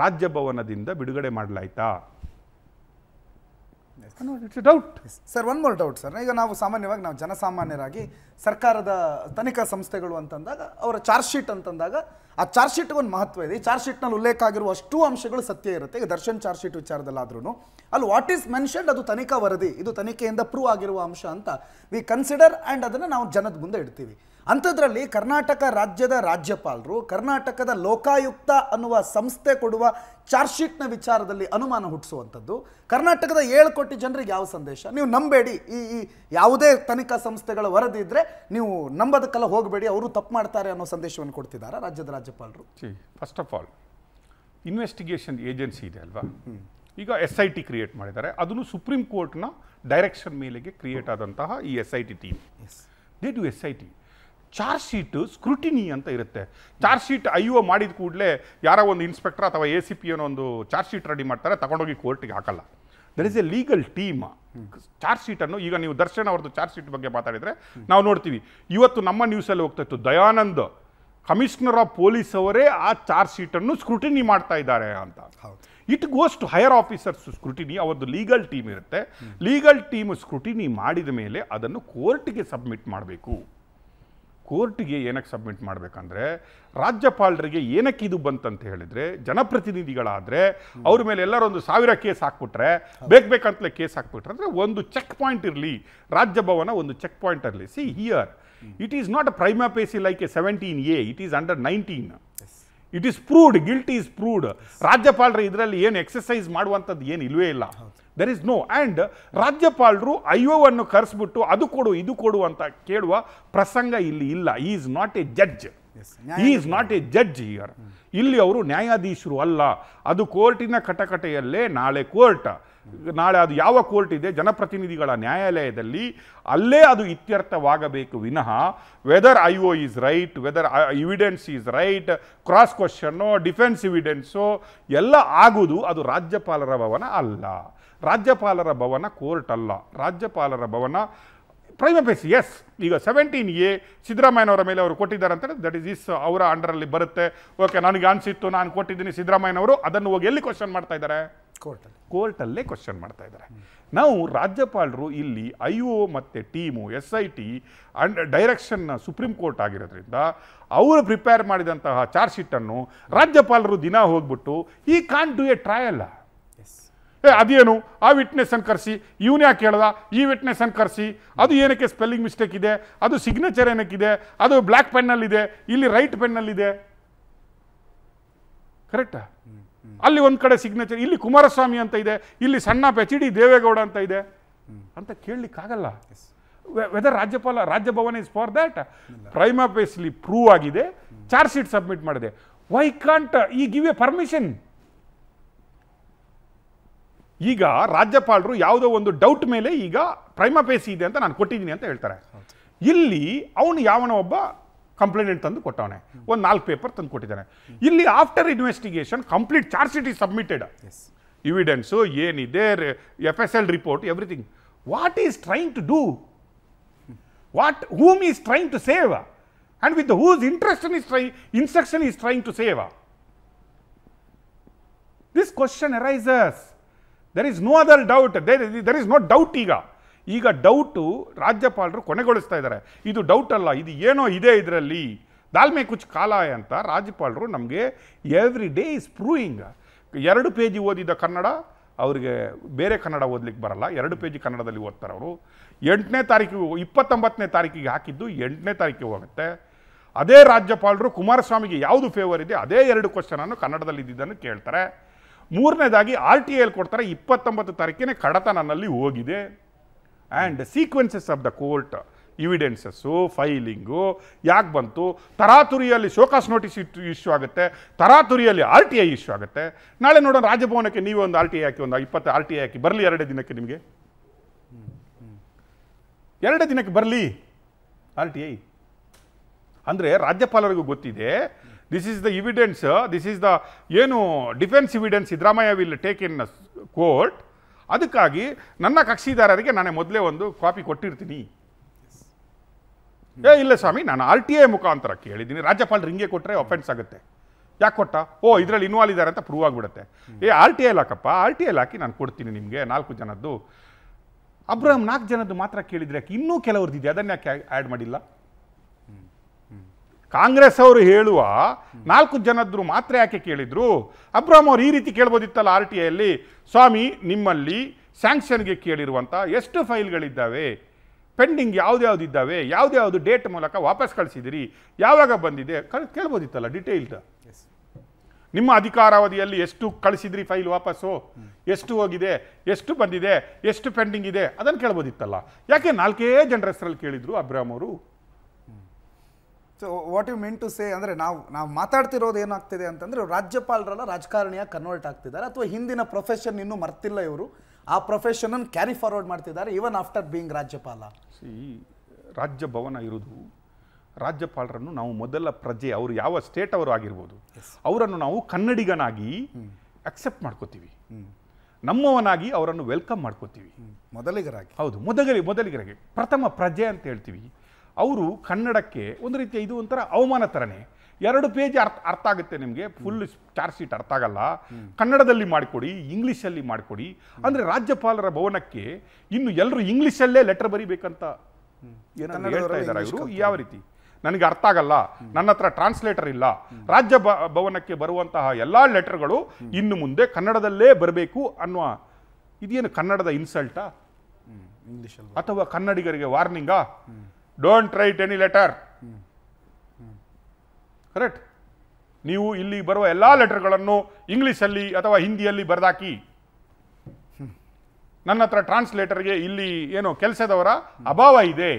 ರಾಜ್ಯ ಭವನದಿಂದ ಬಿಡುಗಡೆ ಮಾಡಲಾಯ್ತಾ it's doubt sir one more doubt sir ಈಗ ನಾವು ಸಾಮಾನ್ಯವಾಗಿ ನಾವು ಜನಸಾಮಾನ್ಯರಾಗಿ ಸರ್ಕಾರದ ತನಿಖಾ ಸಂಸ್ಥೆಗಳು ಅಂತಂದಾಗ ಅವರ ಚಾರ್ಜ್ ಶೀಟ್ ಅಂತಂದಾಗ ಆ ಚಾರ್ಜ್ ಶೀಟ್ಗೆ ಒಂದು ಮಹತ್ವ ಇದೆ ಈ ಚಾರ್ಜ್ ಶೀಟ್ನಲ್ಲಿ ಉಲ್ಲೇಖ ಆಗಿರುವ ಅಷ್ಟು ಅಂಶಗಳು ಸತ್ಯ ಇರುತ್ತೆ ಈಗ ದರ್ಶನ್ ಚಾರ್ಜ್ ಶೀಟ್ ವಿಚಾರದಲ್ಲಾದ್ರೂ ಅಲ್ಲಿ ವಾಟ್ ಈಸ್ ಮೆನ್ಷನ್ಡ್ ಅದು ತನಿಖಾ ವರದಿ ಇದು ತನಿಖೆಯಿಂದ ಪ್ರೂವ್ ಆಗಿರುವ ಅಂಶ ಅಂತ ವಿ ಕನ್ಸಿಡರ್ ಆ್ಯಂಡ್ ಅದನ್ನು ನಾವು ಜನದ ಮುಂದೆ ಇಡ್ತೀವಿ ಅಂಥದ್ರಲ್ಲಿ ಕರ್ನಾಟಕ ರಾಜ್ಯದ ರಾಜ್ಯಪಾಲರು ಕರ್ನಾಟಕದ ಲೋಕಾಯುಕ್ತ ಅನ್ನುವ ಸಂಸ್ಥೆ ಕೊಡುವ ಚಾರ್ಜ್ ಶೀಟ್ನ ವಿಚಾರದಲ್ಲಿ ಅನುಮಾನ ಹುಟ್ಟಿಸುವಂಥದ್ದು ಕರ್ನಾಟಕದ ಏಳು ಕೋಟಿ ಜನರಿಗೆ ಯಾವ ಸಂದೇಶ ನೀವು ನಂಬೇಡಿ ಈ ಈ ಯಾವುದೇ ತನಿಖಾ ಸಂಸ್ಥೆಗಳ ವರದಿ ಇದ್ದರೆ ನೀವು ನಂಬೋದಕ್ಕೆಲ್ಲ ಹೋಗಬೇಡಿ ಅವರು ತಪ್ಪು ಮಾಡ್ತಾರೆ ಅನ್ನೋ ಸಂದೇಶವನ್ನು ಕೊಡ್ತಿದ್ದಾರೆ ರಾಜ್ಯದ ರಾಜ್ಯಪಾಲರು first of all investigation agency ಇದೆ ಅಲ್ವಾ ಈಗ ಎಸ್ ಐ ಟಿ ಕ್ರಿಯೇಟ್ ಮಾಡಿದ್ದಾರೆ ಅದನ್ನು ಸುಪ್ರೀಂ ಕೋರ್ಟ್ನ ಡೈರೆಕ್ಷನ್ ಮೇಲೆಗೆ ಕ್ರಿಯೇಟ್ ಆದಂತಹ ಈ S I T team they do S I T charge sheet scrutiny ಅಂತ ಇರುತ್ತೆ ಚಾರ್ಜ್ ಶೀಟ್ ಐ ಮಾಡಿದ ಕೂಡಲೇ ಯಾರೋ ಒಂದು ಇನ್ಸ್ಪೆಕ್ಟರ್ ಅಥವಾ ಎ ಸಿ ಪಿ ಅನ್ನೋ ಒಂದು ಚಾರ್ಜ್ ಶೀಟ್ ರೆಡಿ ಮಾಡ್ತಾರೆ ತಗೊಂಡೋಗಿ ಕೋರ್ಟಿಗೆ ಹಾಕಲ್ಲ there is a legal team charge ಶೀಟನ್ನು ಈಗ ನೀವು ದರ್ಶನ್ ಅವ್ರದ್ದು ಚಾರ್ಜ್ ಶೀಟ್ ಬಗ್ಗೆ ಮಾತಾಡಿದರೆ ನಾವು ನೋಡ್ತೀವಿ ಇವತ್ತು ನಮ್ಮ ನ್ಯೂಸಲ್ಲಿ ಹೋಗ್ತಾ ಇತ್ತು ದಯಾನಂದ್ ಕಮಿಷನರ್ ಆಫ್ ಪೊಲೀಸ್ ಅವರೇ ಆ ಚಾರ್ಜ್ ಶೀಟನ್ನು ಸ್ಕ್ರೂಟಿನಿ ಮಾಡ್ತಾ ಇದ್ದಾರೆ ಅಂತ it goes to higher officers scrutiny ಅವರದ್ದು ಲೀಗಲ್ ಟೀಮ್ ಇರುತ್ತೆ ಲೀಗಲ್ ಟೀಮ್ ಸ್ಕ್ರೂಟಿನಿ ಮಾಡಿದ ಮೇಲೆ ಅದನ್ನು ಕೋರ್ಟ್ಗೆ ಸಬ್ಮಿಟ್ ಮಾಡಬೇಕು ಕೋರ್ಟ್ಗೆ ಏನಕ್ಕೆ ಸಬ್ಮಿಟ್ ಮಾಡಬೇಕಂದ್ರೆ ರಾಜ್ಯಪಾಲರಿಗೆ ಏನಕ್ಕೆ ಇದು ಬಂತಂತ ಹೇಳಿದರೆ ಜನಪ್ರತಿನಿಧಿಗಳಾದರೆ ಅವ್ರ ಮೇಲೆ ಎಲ್ಲರೂ ಒಂದು ಸಾವಿರ ಕೇಸ್ ಹಾಕ್ಬಿಟ್ರೆ ಬೇಕು ಬೇಕಂತಲೇ ಕೇಸ್ ಹಾಕ್ಬಿಟ್ರೆ ಅಂದರೆ ಒಂದು ಚೆಕ್ ಪಾಯಿಂಟ್ ಇರಲಿ ರಾಜ್ಯ ಭವನ ಒಂದು ಚೆಕ್ ಪಾಯಿಂಟ್ ಇರಲಿ see here it is not a prima facie like a seventeen A it is under nineteen it is proved guilt is proved ರಾಜ್ಯಪಾಲರು ಇದರಲ್ಲಿ ಏನು ಎಕ್ಸಸೈಸ್ ಮಾಡುವಂಥದ್ದು ಏನು ಇಲ್ಲವೇ ಇಲ್ಲ ದರ್ ಇಸ್ ನೋ ಆ್ಯಂಡ್ ರಾಜ್ಯಪಾಲರು ಅನ್ನು ಕರೆಸ್ಬಿಟ್ಟು ಅದು ಕೊಡು ಇದು ಕೊಡು ಅಂತ ಕೇಳುವ ಪ್ರಸಂಗ ಇಲ್ಲಿ ಇಲ್ಲ he is not a judge he is not a judge here ಇಲ್ಲಿ ಅವರು ನ್ಯಾಯಾಧೀಶರು ಅಲ್ಲ ಅದು ಕೋರ್ಟಿನ ಕಟಕಟೆಯಲ್ಲೇ ನಾಳೆ ಕೋರ್ಟ್ ನಾಳೆ ಅದು ಯಾವ ಕೋರ್ಟ್ ಇದೆ ಜನಪ್ರತಿನಿಧಿಗಳ ನ್ಯಾಯಾಲಯದಲ್ಲಿ ಅಲ್ಲೇ ಅದು ಇತ್ಯರ್ಥವಾಗಬೇಕು ವಿನಃ whether I O is right whether evidence is right cross question defence evidence ಎಲ್ಲ ಆಗುವುದು ಅದು ರಾಜ್ಯಪಾಲರ ಭವನ ಅಲ್ಲ ರಾಜ್ಯಪಾಲರ ಭವನ ಕೋರ್ಟ್ ಅಲ್ಲ ರಾಜ್ಯಪಾಲರ ಭವನ ಪ್ರೈಮಪೇಸಿ ಎಸ್ ಈಗ ಸೆವೆಂಟೀನ್ ಎ ಸಿದ್ದರಾಮಯ್ಯನವರ ಮೇಲೆ ಅವರು ಕೊಟ್ಟಿದ್ದಾರೆ ಅಂತಂದರೆ ದಟ್ ಈಸ್ ಇಸ್ ಅವರ ಅಂಡರಲ್ಲಿ ಬರುತ್ತೆ ಓಕೆ ನನಗೆ ಅನಿಸಿತ್ತು ನಾನು ಕೊಟ್ಟಿದ್ದೀನಿ ಸಿದ್ದರಾಮಯ್ಯನವರು ಅದನ್ನು ಹೋಗಿ ಎಲ್ಲಿ ಕ್ವಶನ್ ಮಾಡ್ತಾ ಇದ್ದಾರೆ ಕೋರ್ಟಲ್ಲೇ ಕ್ವಶನ್ ಮಾಡ್ತಾ ಇದ್ದಾರೆ ನಾವು ರಾಜ್ಯಪಾಲರು ಇಲ್ಲಿ ಐ ಒ ಮತ್ತು team S I T and ಡೈರೆಕ್ಷನ್ನ ಸುಪ್ರೀಂ ಕೋರ್ಟ್ ಆಗಿರೋದ್ರಿಂದ ಅವರು ಪ್ರಿಪೇರ್ ಮಾಡಿದಂತಹ ಚಾರ್ಜ್ ಶೀಟನ್ನು ರಾಜ್ಯಪಾಲರು ದಿನ ಹೋಗ್ಬಿಟ್ಟು ಈ ಕಾನ್ ಡು ಎ ಟ್ರಯಲ್ಲ ಏ ಅದೇನು ಆ ವಿಟ್ನೆಸ್ಸನ್ನು ಕರೆಸಿ ಇವನು ಯಾಕೆ ಹೇಳ್ದ ಈ ವಿಟ್ನೆಸ್ಸನ್ನು ಕರೆಸಿ ಅದು ಏನಕ್ಕೆ ಸ್ಪೆಲ್ಲಿಂಗ್ ಮಿಸ್ಟೇಕ್ ಇದೆ ಅದು ಸಿಗ್ನೇಚರ್ ಏನಕ್ಕಿದೆ ಅದು ಬ್ಲ್ಯಾಕ್ ಪೆನ್ನಲ್ಲಿದೆ ಇಲ್ಲಿ ರೈಟ್ ಪೆನ್ನಲ್ಲಿದೆ ಕರೆಕ್ಟಾ ಅಲ್ಲಿ ಒಂದು ಕಡೆ ಸಿಗ್ನೇಚರ್ ಇಲ್ಲಿ ಕುಮಾರಸ್ವಾಮಿ ಅಂತ ಇದೆ ಇಲ್ಲಿ ಸಣ್ಣ ಪೆಚ್ ಡಿ ದೇವೇಗೌಡ ಅಂತ ಇದೆ ಅಂತ ಕೇಳಲಿಕ್ಕಾಗಲ್ಲ ವೆದರ್ ರಾಜ್ಯಪಾಲ ರಾಜ್ಯಭವನ್ ಇಸ್ ಫಾರ್ ದ್ಯಾಟ್ ಪ್ರೈಮ್ ಇಲ್ಲಿ ಪ್ರೂವ್ ಆಗಿದೆ ಚಾರ್ಜ್ ಶೀಟ್ ಸಬ್ಮಿಟ್ ಮಾಡಿದೆ ವೈ ಕಾಂಟ್ ಈ ಗಿವ್ ಎ ಪರ್ಮಿಷನ್ ಈಗ ರಾಜ್ಯಪಾಲರು ಯಾವುದೋ ಒಂದು ಡೌಟ್ ಮೇಲೆ ಈಗ ಪ್ರೈಮ ಪೇಸಿ ಇದೆ ಅಂತ ನಾನು ಕೊಟ್ಟಿದ್ದೀನಿ ಅಂತ ಹೇಳ್ತಾರೆ ಇಲ್ಲಿ ಅವನು ಯಾವನೋ ಒಬ್ಬ कंप्लेट तक नाकु पेपर तक इले after investigation complete charge sheet submitted evidence an F S L report everything what is try to do what whom is try to save and with whose interest instruction is try to save this question arise there's no other doubt there's no doubt he ಈಗ ಡೌಟು ರಾಜ್ಯಪಾಲರು ಕೊನೆಗೊಳಿಸ್ತಾ ಇದ್ದಾರೆ ಇದು ಡೌಟ್ ಅಲ್ಲ ಇದು ಏನೋ ಇದೆ ಇದರಲ್ಲಿ ದಾಲ್ಮೆ ಕುಚ್ ಕಾಲ ಅಂತ ರಾಜ್ಯಪಾಲರು ನಮಗೆ ಎವ್ರಿ ಡೇ ಇಸ್ ಪ್ರೂವಿಂಗ್ ಎರಡು ಪೇಜಿ ಓದಿದ ಕನ್ನಡ ಅವರಿಗೆ ಬೇರೆ ಕನ್ನಡ ಓದಲಿಕ್ಕೆ ಬರಲ್ಲ ಎರಡು ಪೇಜಿ ಕನ್ನಡದಲ್ಲಿ ಓದ್ತಾರೆ ಅವರು ಎಂಟನೇ ತಾರೀಕಿಗೆ ಇಪ್ಪತ್ತೊಂಬತ್ತನೇ ತಾರೀಕಿಗೆ ಹಾಕಿದ್ದು ಎಂಟನೇ ತಾರೀಕಿಗೆ ಹೋಗುತ್ತೆ ಅದೇ ರಾಜ್ಯಪಾಲರು ಕುಮಾರಸ್ವಾಮಿಗೆ ಯಾವುದು ಫೇವರ್ ಇದೆ ಅದೇ ಎರಡು ಕ್ವಶನನ್ನು ಕನ್ನಡದಲ್ಲಿ ಇದ್ದಿದ್ದನ್ನು ಕೇಳ್ತಾರೆ ಮೂರನೇದಾಗಿ ಆರ್ ಟಿ ಎಲ್ ಕೊಡ್ತಾರೆ ಇಪ್ಪತ್ತೊಂಬತ್ತು ತಾರೀಕಿನೇ ಕಡತ ನನ್ನಲ್ಲಿ ಹೋಗಿದೆ and sequences of the court evidences filing ಯಾಕೆ ಬಂತು ತರಾತುರಿಯಲ್ಲಿ ಶೋಕಾಸ್ ನೋಟಿಸ್ ಇಟ್ಟು ಇಶ್ಯೂ ಆಗುತ್ತೆ ತರಾತುರಿಯಲ್ಲಿ ಆರ್ ಟಿ ಐ ಇಶ್ಯೂ ಆಗುತ್ತೆ ನಾಳೆ ನೋಡೋಣ ರಾಜಭವನಕ್ಕೆ ನೀವೇ ಒಂದು ಆರ್ ಟಿ ಐ ಹಾಕಿ ಒಂದು ಇಪ್ಪತ್ತು ಆರ್ ಟಿ ಐ ಹಾಕಿ ಬರಲಿ ಎರಡೇ ದಿನಕ್ಕೆ ನಿಮಗೆ ಎರಡೇ ದಿನಕ್ಕೆ ಬರಲಿ ಆರ್ ಟಿ ಐ ಅಂದರೆ ರಾಜ್ಯಪಾಲರಿಗೂ ಗೊತ್ತಿದೆ this is the evidence this is the ಏನು defence evidence Siddaramaiah will take in court ಅದಕ್ಕಾಗಿ ನನ್ನ ಕಕ್ಷಿದಾರರಿಗೆ ನಾನೇ ಮೊದಲೇ ಒಂದು ಕಾಪಿ ಕೊಟ್ಟಿರ್ತೀನಿ ಏ ಇಲ್ಲ ಸ್ವಾಮಿ ನಾನು ಆರ್ ಟಿ ಐ ಮುಖಾಂತರ ಕೇಳಿದ್ದೀನಿ ರಾಜ್ಯಪಾಲರು ಹಿಂಗೆ ಕೊಟ್ಟರೆ ಅಫೆನ್ಸ್ ಆಗುತ್ತೆ ಯಾಕೆ ಕೊಟ್ಟ ಓ ಇದರಲ್ಲಿ ಇನ್ವಾಲ್ವ್ ಇದ್ದಾರೆ ಅಂತ ಪ್ರೂವ್ ಆಗಿಬಿಡುತ್ತೆ ಏ ಆರ್ ಟಿ ಐ ಹಾಕಪ್ಪ ಆರ್ ಟಿ ಐ ಹಾಕಿ ನಾನು ಕೊಡ್ತೀನಿ ನಿಮಗೆ ನಾಲ್ಕು ಜನದ್ದು ಅಬ್ರಹಂ ನಾಲ್ಕು ಜನದ್ದು ಮಾತ್ರ ಕೇಳಿದ್ರೆ ಯಾಕೆ ಇನ್ನೂ ಕೆಲವ್ರದ್ದು ಇದೆ ಅದನ್ನು ಯಾಕೆ ಆ್ಯಡ್ ಮಾಡಿಲ್ಲ ಕಾಂಗ್ರೆಸ್ ಅವರು ಹೇಳುವ ನಾಲ್ಕು ಜನದ್ರು ಮಾತ್ರ ಯಾಕೆ ಕೇಳಿದ್ರು ಅಬ್ರಾಮ್ ಅವರು ಈ ರೀತಿ ಕೇಳ್ಬೋದಿತ್ತಲ್ಲ ಆರ್ ಟಿ ಐಯಲ್ಲಿ ಸ್ವಾಮಿ ನಿಮ್ಮಲ್ಲಿ ಸ್ಯಾಂಕ್ಷನ್ಗೆ ಕೇಳಿರುವಂಥ ಎಷ್ಟು ಫೈಲ್ಗಳಿದ್ದಾವೆ ಪೆಂಡಿಂಗ್ ಇದ್ದಾವೆ ಯಾವ್ದ್ಯಾವುದು ಡೇಟ್ ಮೂಲಕ ವಾಪಸ್ ಕಳಿಸಿದಿರಿ ಯಾವಾಗ ಬಂದಿದೆ ಕೇಳ್ಬೋದಿತ್ತಲ್ಲ ಡಿಟೇಲ್ಡ್ ನಿಮ್ಮ ಅಧಿಕಾರಾವಧಿಯಲ್ಲಿ ಎಷ್ಟು ಕಳಿಸಿದ್ರಿ ಫೈಲ್ ವಾಪಸ್ಸು ಎಷ್ಟು ಹೋಗಿದೆ ಎಷ್ಟು ಬಂದಿದೆ ಎಷ್ಟು ಪೆಂಡಿಂಗ್ ಇದೆ ಅದನ್ನು ಕೇಳ್ಬೋದಿತ್ತಲ್ಲ ಯಾಕೆ ನಾಲ್ಕೇ ಜನರ ಹೆಸರಲ್ಲಿ ಕೇಳಿದ್ರು ಅಬ್ರಾಮ್ ಅವರು so what you mean to say ಅಂದರೆ ನಾವು ನಾವು ಮಾತಾಡ್ತಿರೋದು ಏನಾಗ್ತಿದೆ ಅಂತಂದರೆ ರಾಜ್ಯಪಾಲರಲ್ಲ ರಾಜಕಾರಣಿಯಾಗಿ ಕನ್ವರ್ಟ್ ಆಗ್ತಿದ್ದಾರೆ ಅಥವಾ ಹಿಂದಿನ ಪ್ರೊಫೆಷನ್ ಇನ್ನೂ ಮರ್ತಿಲ್ಲ ಇವರು ಆ ಪ್ರೊಫೆಷನನ್ನು ಕ್ಯಾರಿ ಫಾರ್ವರ್ಡ್ ಮಾಡ್ತಿದ್ದಾರೆ ಈವನ್ ಆಫ್ಟರ್ ಬೀಯಿಂಗ್ ರಾಜ್ಯಪಾಲ ಸಿ ರಾಜ್ಯ ಭವನ ಇರೋದು ರಾಜ್ಯಪಾಲರನ್ನು ನಾವು ಮೊದಲ ಪ್ರಜೆ ಅವರು ಯಾವ ಸ್ಟೇಟ್ ಅವರು ಆಗಿರ್ಬೋದು ಅವರನ್ನು ನಾವು ಕನ್ನಡಿಗನಾಗಿ ಅಕ್ಸೆಪ್ಟ್ ಮಾಡ್ಕೋತೀವಿ ನಮ್ಮವನಾಗಿ ಅವರನ್ನು ವೆಲ್ಕಮ್ ಮಾಡ್ಕೋತೀವಿ ಮೊದಲಿಗರಾಗಿ ಹೌದು ಮೊದಲಿಗೆ ಮೊದಲಿಗರಾಗಿ ಪ್ರಥಮ ಪ್ರಜೆ ಅಂತ ಹೇಳ್ತೀವಿ ಅವರು ಕನ್ನಡಕ್ಕೆ ಒಂದು ರೀತಿಯ ಇದು ಒಂಥರ ಅವಮಾನ ಥರನೇ ಎರಡು ಪೇಜ್ ಅರ್ಥ ಅರ್ಥ ಆಗುತ್ತೆ ನಿಮಗೆ ಫುಲ್ ಚಾರ್ಜ್ ಶೀಟ್ ಅರ್ಥ ಆಗಲ್ಲ ಕನ್ನಡದಲ್ಲಿ ಮಾಡಿಕೊಡಿ ಇಂಗ್ಲೀಷಲ್ಲಿ ಮಾಡಿಕೊಡಿ ಅಂದರೆ ರಾಜ್ಯಪಾಲರ ಭವನಕ್ಕೆ ಇನ್ನು ಎಲ್ಲರೂ ಇಂಗ್ಲೀಷಲ್ಲೇ ಲೆಟರ್ ಬರೀಬೇಕಂತ ಹೇಳ್ತಾ ಇದ್ದಾರೆ ಯಾವ ರೀತಿ ನನಗೆ ಅರ್ಥ ಆಗಲ್ಲ ನನ್ನ ಹತ್ರ ಟ್ರಾನ್ಸ್ಲೇಟರ್ ಇಲ್ಲ ರಾಜ್ಯ ಭವನಕ್ಕೆ ಬರುವಂತಹ ಎಲ್ಲ ಲೆಟರ್ಗಳು ಇನ್ನು ಮುಂದೆ ಕನ್ನಡದಲ್ಲೇ ಬರಬೇಕು ಅನ್ನುವ ಇದೇನು ಕನ್ನಡದ ಇನ್ಸಲ್ಟಾ ಅಥವಾ ಕನ್ನಡಿಗರಿಗೆ ವಾರ್ನಿಂಗಾ don't write any letter correct ನೀವು ಇಲ್ಲಿ ಬರುವ ಎಲ್ಲ ಲೆಟರ್ಗಳನ್ನು ಇಂಗ್ಲೀಷಲ್ಲಿ ಅಥವಾ ಹಿಂದಿಯಲ್ಲಿ ಬರೆದಾಕಿ ನನ್ನ ಹತ್ರ ಟ್ರಾನ್ಸ್ಲೇಟರ್ಗೆ ಇಲ್ಲಿ ಏನು ಕೆಲಸದವರ ಅಭಾವ ಇದೆ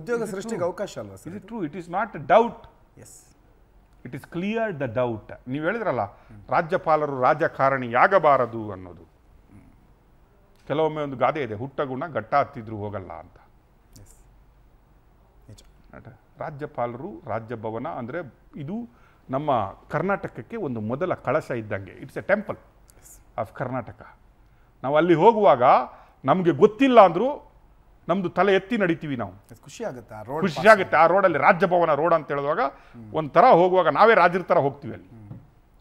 ಉದ್ಯೋಗ ಸೃಷ್ಟಿಗೆ ಅವಕಾಶ ಅಲ್ವಾ it true it is not doubt yes it is clear the doubt ನೀವು ಹೇಳಿದ್ರಲ್ಲ ರಾಜ್ಯಪಾಲರು ರಾಜಕಾರಣಿಯಾಗಬಾರದು ಅನ್ನೋದು ಕೆಲವೊಮ್ಮೆ ಒಂದು ಗಾದೆ ಇದೆ ಹುಟ್ಟ ಗುಣ ಗಟ್ಟ ಹತ್ತಿದ್ರು ಹೋಗಲ್ಲ ಅಂತ ರಾಜ್ಯಪಾಲರು ರಾಜ್ಯಭವನ ಅಂದರೆ ಇದು ನಮ್ಮ ಕರ್ನಾಟಕಕ್ಕೆ ಒಂದು ಮೊದಲ ಕಳಶ ಇದ್ದಂಗೆ it's a temple of Karnataka ನಾವು ಅಲ್ಲಿ ಹೋಗುವಾಗ ನಮಗೆ ಗೊತ್ತಿಲ್ಲ ಅಂದರೂ ನಮ್ಮದು ತಲೆ ಎತ್ತಿ ನಡಿತೀವಿ ನಾವು ಖುಷಿ ಆಗುತ್ತೆ ಆ ರೋಡ್ ಖುಷಿ ಆಗುತ್ತೆ ಆ ರೋಡಲ್ಲಿ ರಾಜ್ಯಭವನ ರೋಡ್ ಅಂತ ಹೇಳಿದಾಗ ಒಂಥರ ಹೋಗುವಾಗ ನಾವೇ ರಾಜರ ಥರ ಹೋಗ್ತೀವಿ ಅಲ್ಲಿ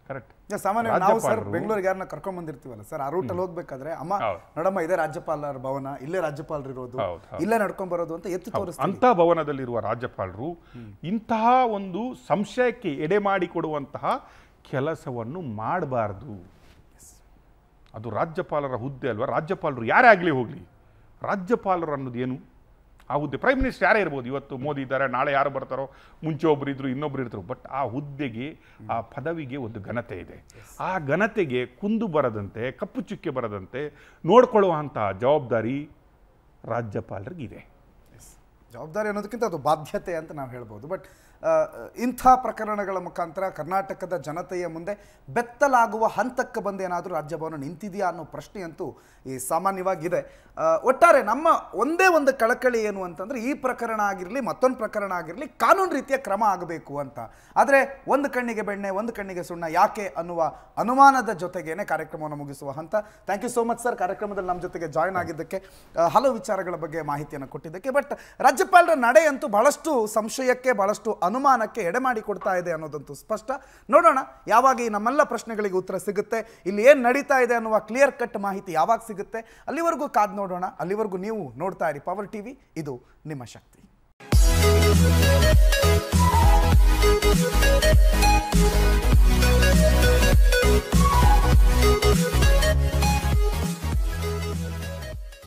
ಕರೆಕ್ಟ್ ಸಾಮಾನ್ಯ ನಾವು ಸರ್ ಬೆಂಗಳೂರಿಗೆ ಯಾರನ್ನ ಕರ್ಕೊಂಡ್ ಬಂದಿರ್ತೀವಲ್ಲ ಸರ್ ಆ ರೂಟಲ್ಲಿ ಹೋಗ್ಬೇಕಾದ್ರೆ ಅಮ್ಮ ನೋಡಮ್ಮ ಇದೇ ರಾಜ್ಯಪಾಲರ ಭವನ ಇಲ್ಲೇ ರಾಜ್ಯಪಾಲರು ಇರೋದು ಇಲ್ಲೇ ನಡ್ಕೊಂಡ್ ಬರೋದು ಅಂತ ಎತ್ತಿ ತೋರಿಸ್ತಾರೆ ಅಂತ ಭವನದಲ್ಲಿರುವ ರಾಜ್ಯಪಾಲರು ಇಂತಹ ಒಂದು ಸಂಶಯಕ್ಕೆ ಎಡೆ ಮಾಡಿಕೊಡುವಂತಹ ಕೆಲಸವನ್ನು ಮಾಡಬಾರ್ದು ಅದು ರಾಜ್ಯಪಾಲರ ಹುದ್ದೆ ಅಲ್ವಾ ರಾಜ್ಯಪಾಲರು ಯಾರೇ ಆಗಲಿ ಹೋಗಲಿ ರಾಜ್ಯಪಾಲರು ಏನು ಆ ಹುದ್ದೆ ಪ್ರೈಮ್ ಮಿನಿಸ್ಟರ್ ಯಾರೇ ಇರ್ಬೋದು ಇವತ್ತು ಮೋದಿ ಇದ್ದಾರೆ ನಾಳೆ ಯಾರು ಬರ್ತಾರೋ ಮುಂಚೆ ಒಬ್ಬರು ಇದ್ದರು ಇನ್ನೊಬ್ರು ಇರ್ತಾರೆ ಬಟ್ ಆ ಹುದ್ದೆಗೆ ಆ ಪದವಿಗೆ ಒಂದು ಘನತೆ ಇದೆ ಆ ಘನತೆಗೆ ಕುಂದು ಬರದಂತೆ ಕಪ್ಪು ಚುಕ್ಕೆ ಬರದಂತೆ ನೋಡ್ಕೊಳ್ಳುವಂಥ ಜವಾಬ್ದಾರಿ ರಾಜ್ಯಪಾಲರಿಗಿದೆ ಜವಾಬ್ದಾರಿ ಅನ್ನೋದಕ್ಕಿಂತ ಅದು ಬಾಧ್ಯತೆ ಅಂತ ನಾವು ಹೇಳ್ಬೋದು ಬಟ್ ಇಂಥ ಪ್ರಕರಣಗಳ ಮುಖಾಂತರ ಕರ್ನಾಟಕದ ಜನತೆಯ ಮುಂದೆ ಬೆತ್ತಲಾಗುವ ಹಂತಕ್ಕೆ ಬಂದೇನಾದರೂ ರಾಜ್ಯ ಭವನ ನಿಂತಿದೆಯಾ ಅನ್ನೋ ಪ್ರಶ್ನೆಯಂತೂ ಈ ಸಾಮಾನ್ಯವಾಗಿದೆ ಒಟ್ಟಾರೆ ನಮ್ಮ ಒಂದೇ ಒಂದು ಕಳಕಳಿ ಏನು ಅಂತಂದರೆ ಈ ಪ್ರಕರಣ ಆಗಿರಲಿ ಮತ್ತೊಂದು ಪ್ರಕರಣ ಆಗಿರಲಿ ಕಾನೂನು ರೀತಿಯ ಕ್ರಮ ಆಗಬೇಕು ಅಂತ ಆದರೆ ಒಂದು ಕಣ್ಣಿಗೆ ಬೆಣ್ಣೆ ಒಂದು ಕಣ್ಣಿಗೆ ಸುಣ್ಣ ಯಾಕೆ ಅನ್ನುವ ಅನುಮಾನದ ಜೊತೆಗೇನೆ ಕಾರ್ಯಕ್ರಮವನ್ನು ಮುಗಿಸುವ ಹಂತ thank you so much sir ಕಾರ್ಯಕ್ರಮದಲ್ಲಿ ನಮ್ಮ ಜೊತೆಗೆ ಜಾಯ್ನ್ ಆಗಿದ್ದಕ್ಕೆ ಹಲವು ವಿಚಾರಗಳ ಬಗ್ಗೆ ಮಾಹಿತಿಯನ್ನು ಕೊಟ್ಟಿದ್ದಕ್ಕೆ ಬಟ್ ರಾಜ್ಯಪಾಲರ ನಡೆಯಂತೂ ಬಹಳಷ್ಟು ಸಂಶಯಕ್ಕೆ ಬಹಳಷ್ಟು ಅನು ಅನುಮಾನಕ್ಕೆ ಎಡೆಮಾಡಿ ಕೊಡ್ತಾ ಇದೆ ಅನ್ನೋದಂತೂ ಸ್ಪಷ್ಟ ನೋಡೋಣ ಯಾವಾಗ ಈ ನಮ್ಮೆಲ್ಲ ಪ್ರಶ್ನೆಗಳಿಗೆ ಉತ್ತರ ಸಿಗುತ್ತೆ ಇಲ್ಲಿ ಏನು ನಡೀತಾ ಇದೆ ಅನ್ನುವ ಕ್ಲಿಯರ್ ಕಟ್ ಮಾಹಿತಿ ಯಾವಾಗ ಸಿಗುತ್ತೆ ಅಲ್ಲಿವರೆಗೂ ಕಾದ್ ನೋಡೋಣ ಅಲ್ಲಿವರೆಗೂ ನೀವು ನೋಡ್ತಾ ಇರಿ ಪವರ್ ಟಿವಿ ಇದು ನಿಮ್ಮ ಶಕ್ತಿ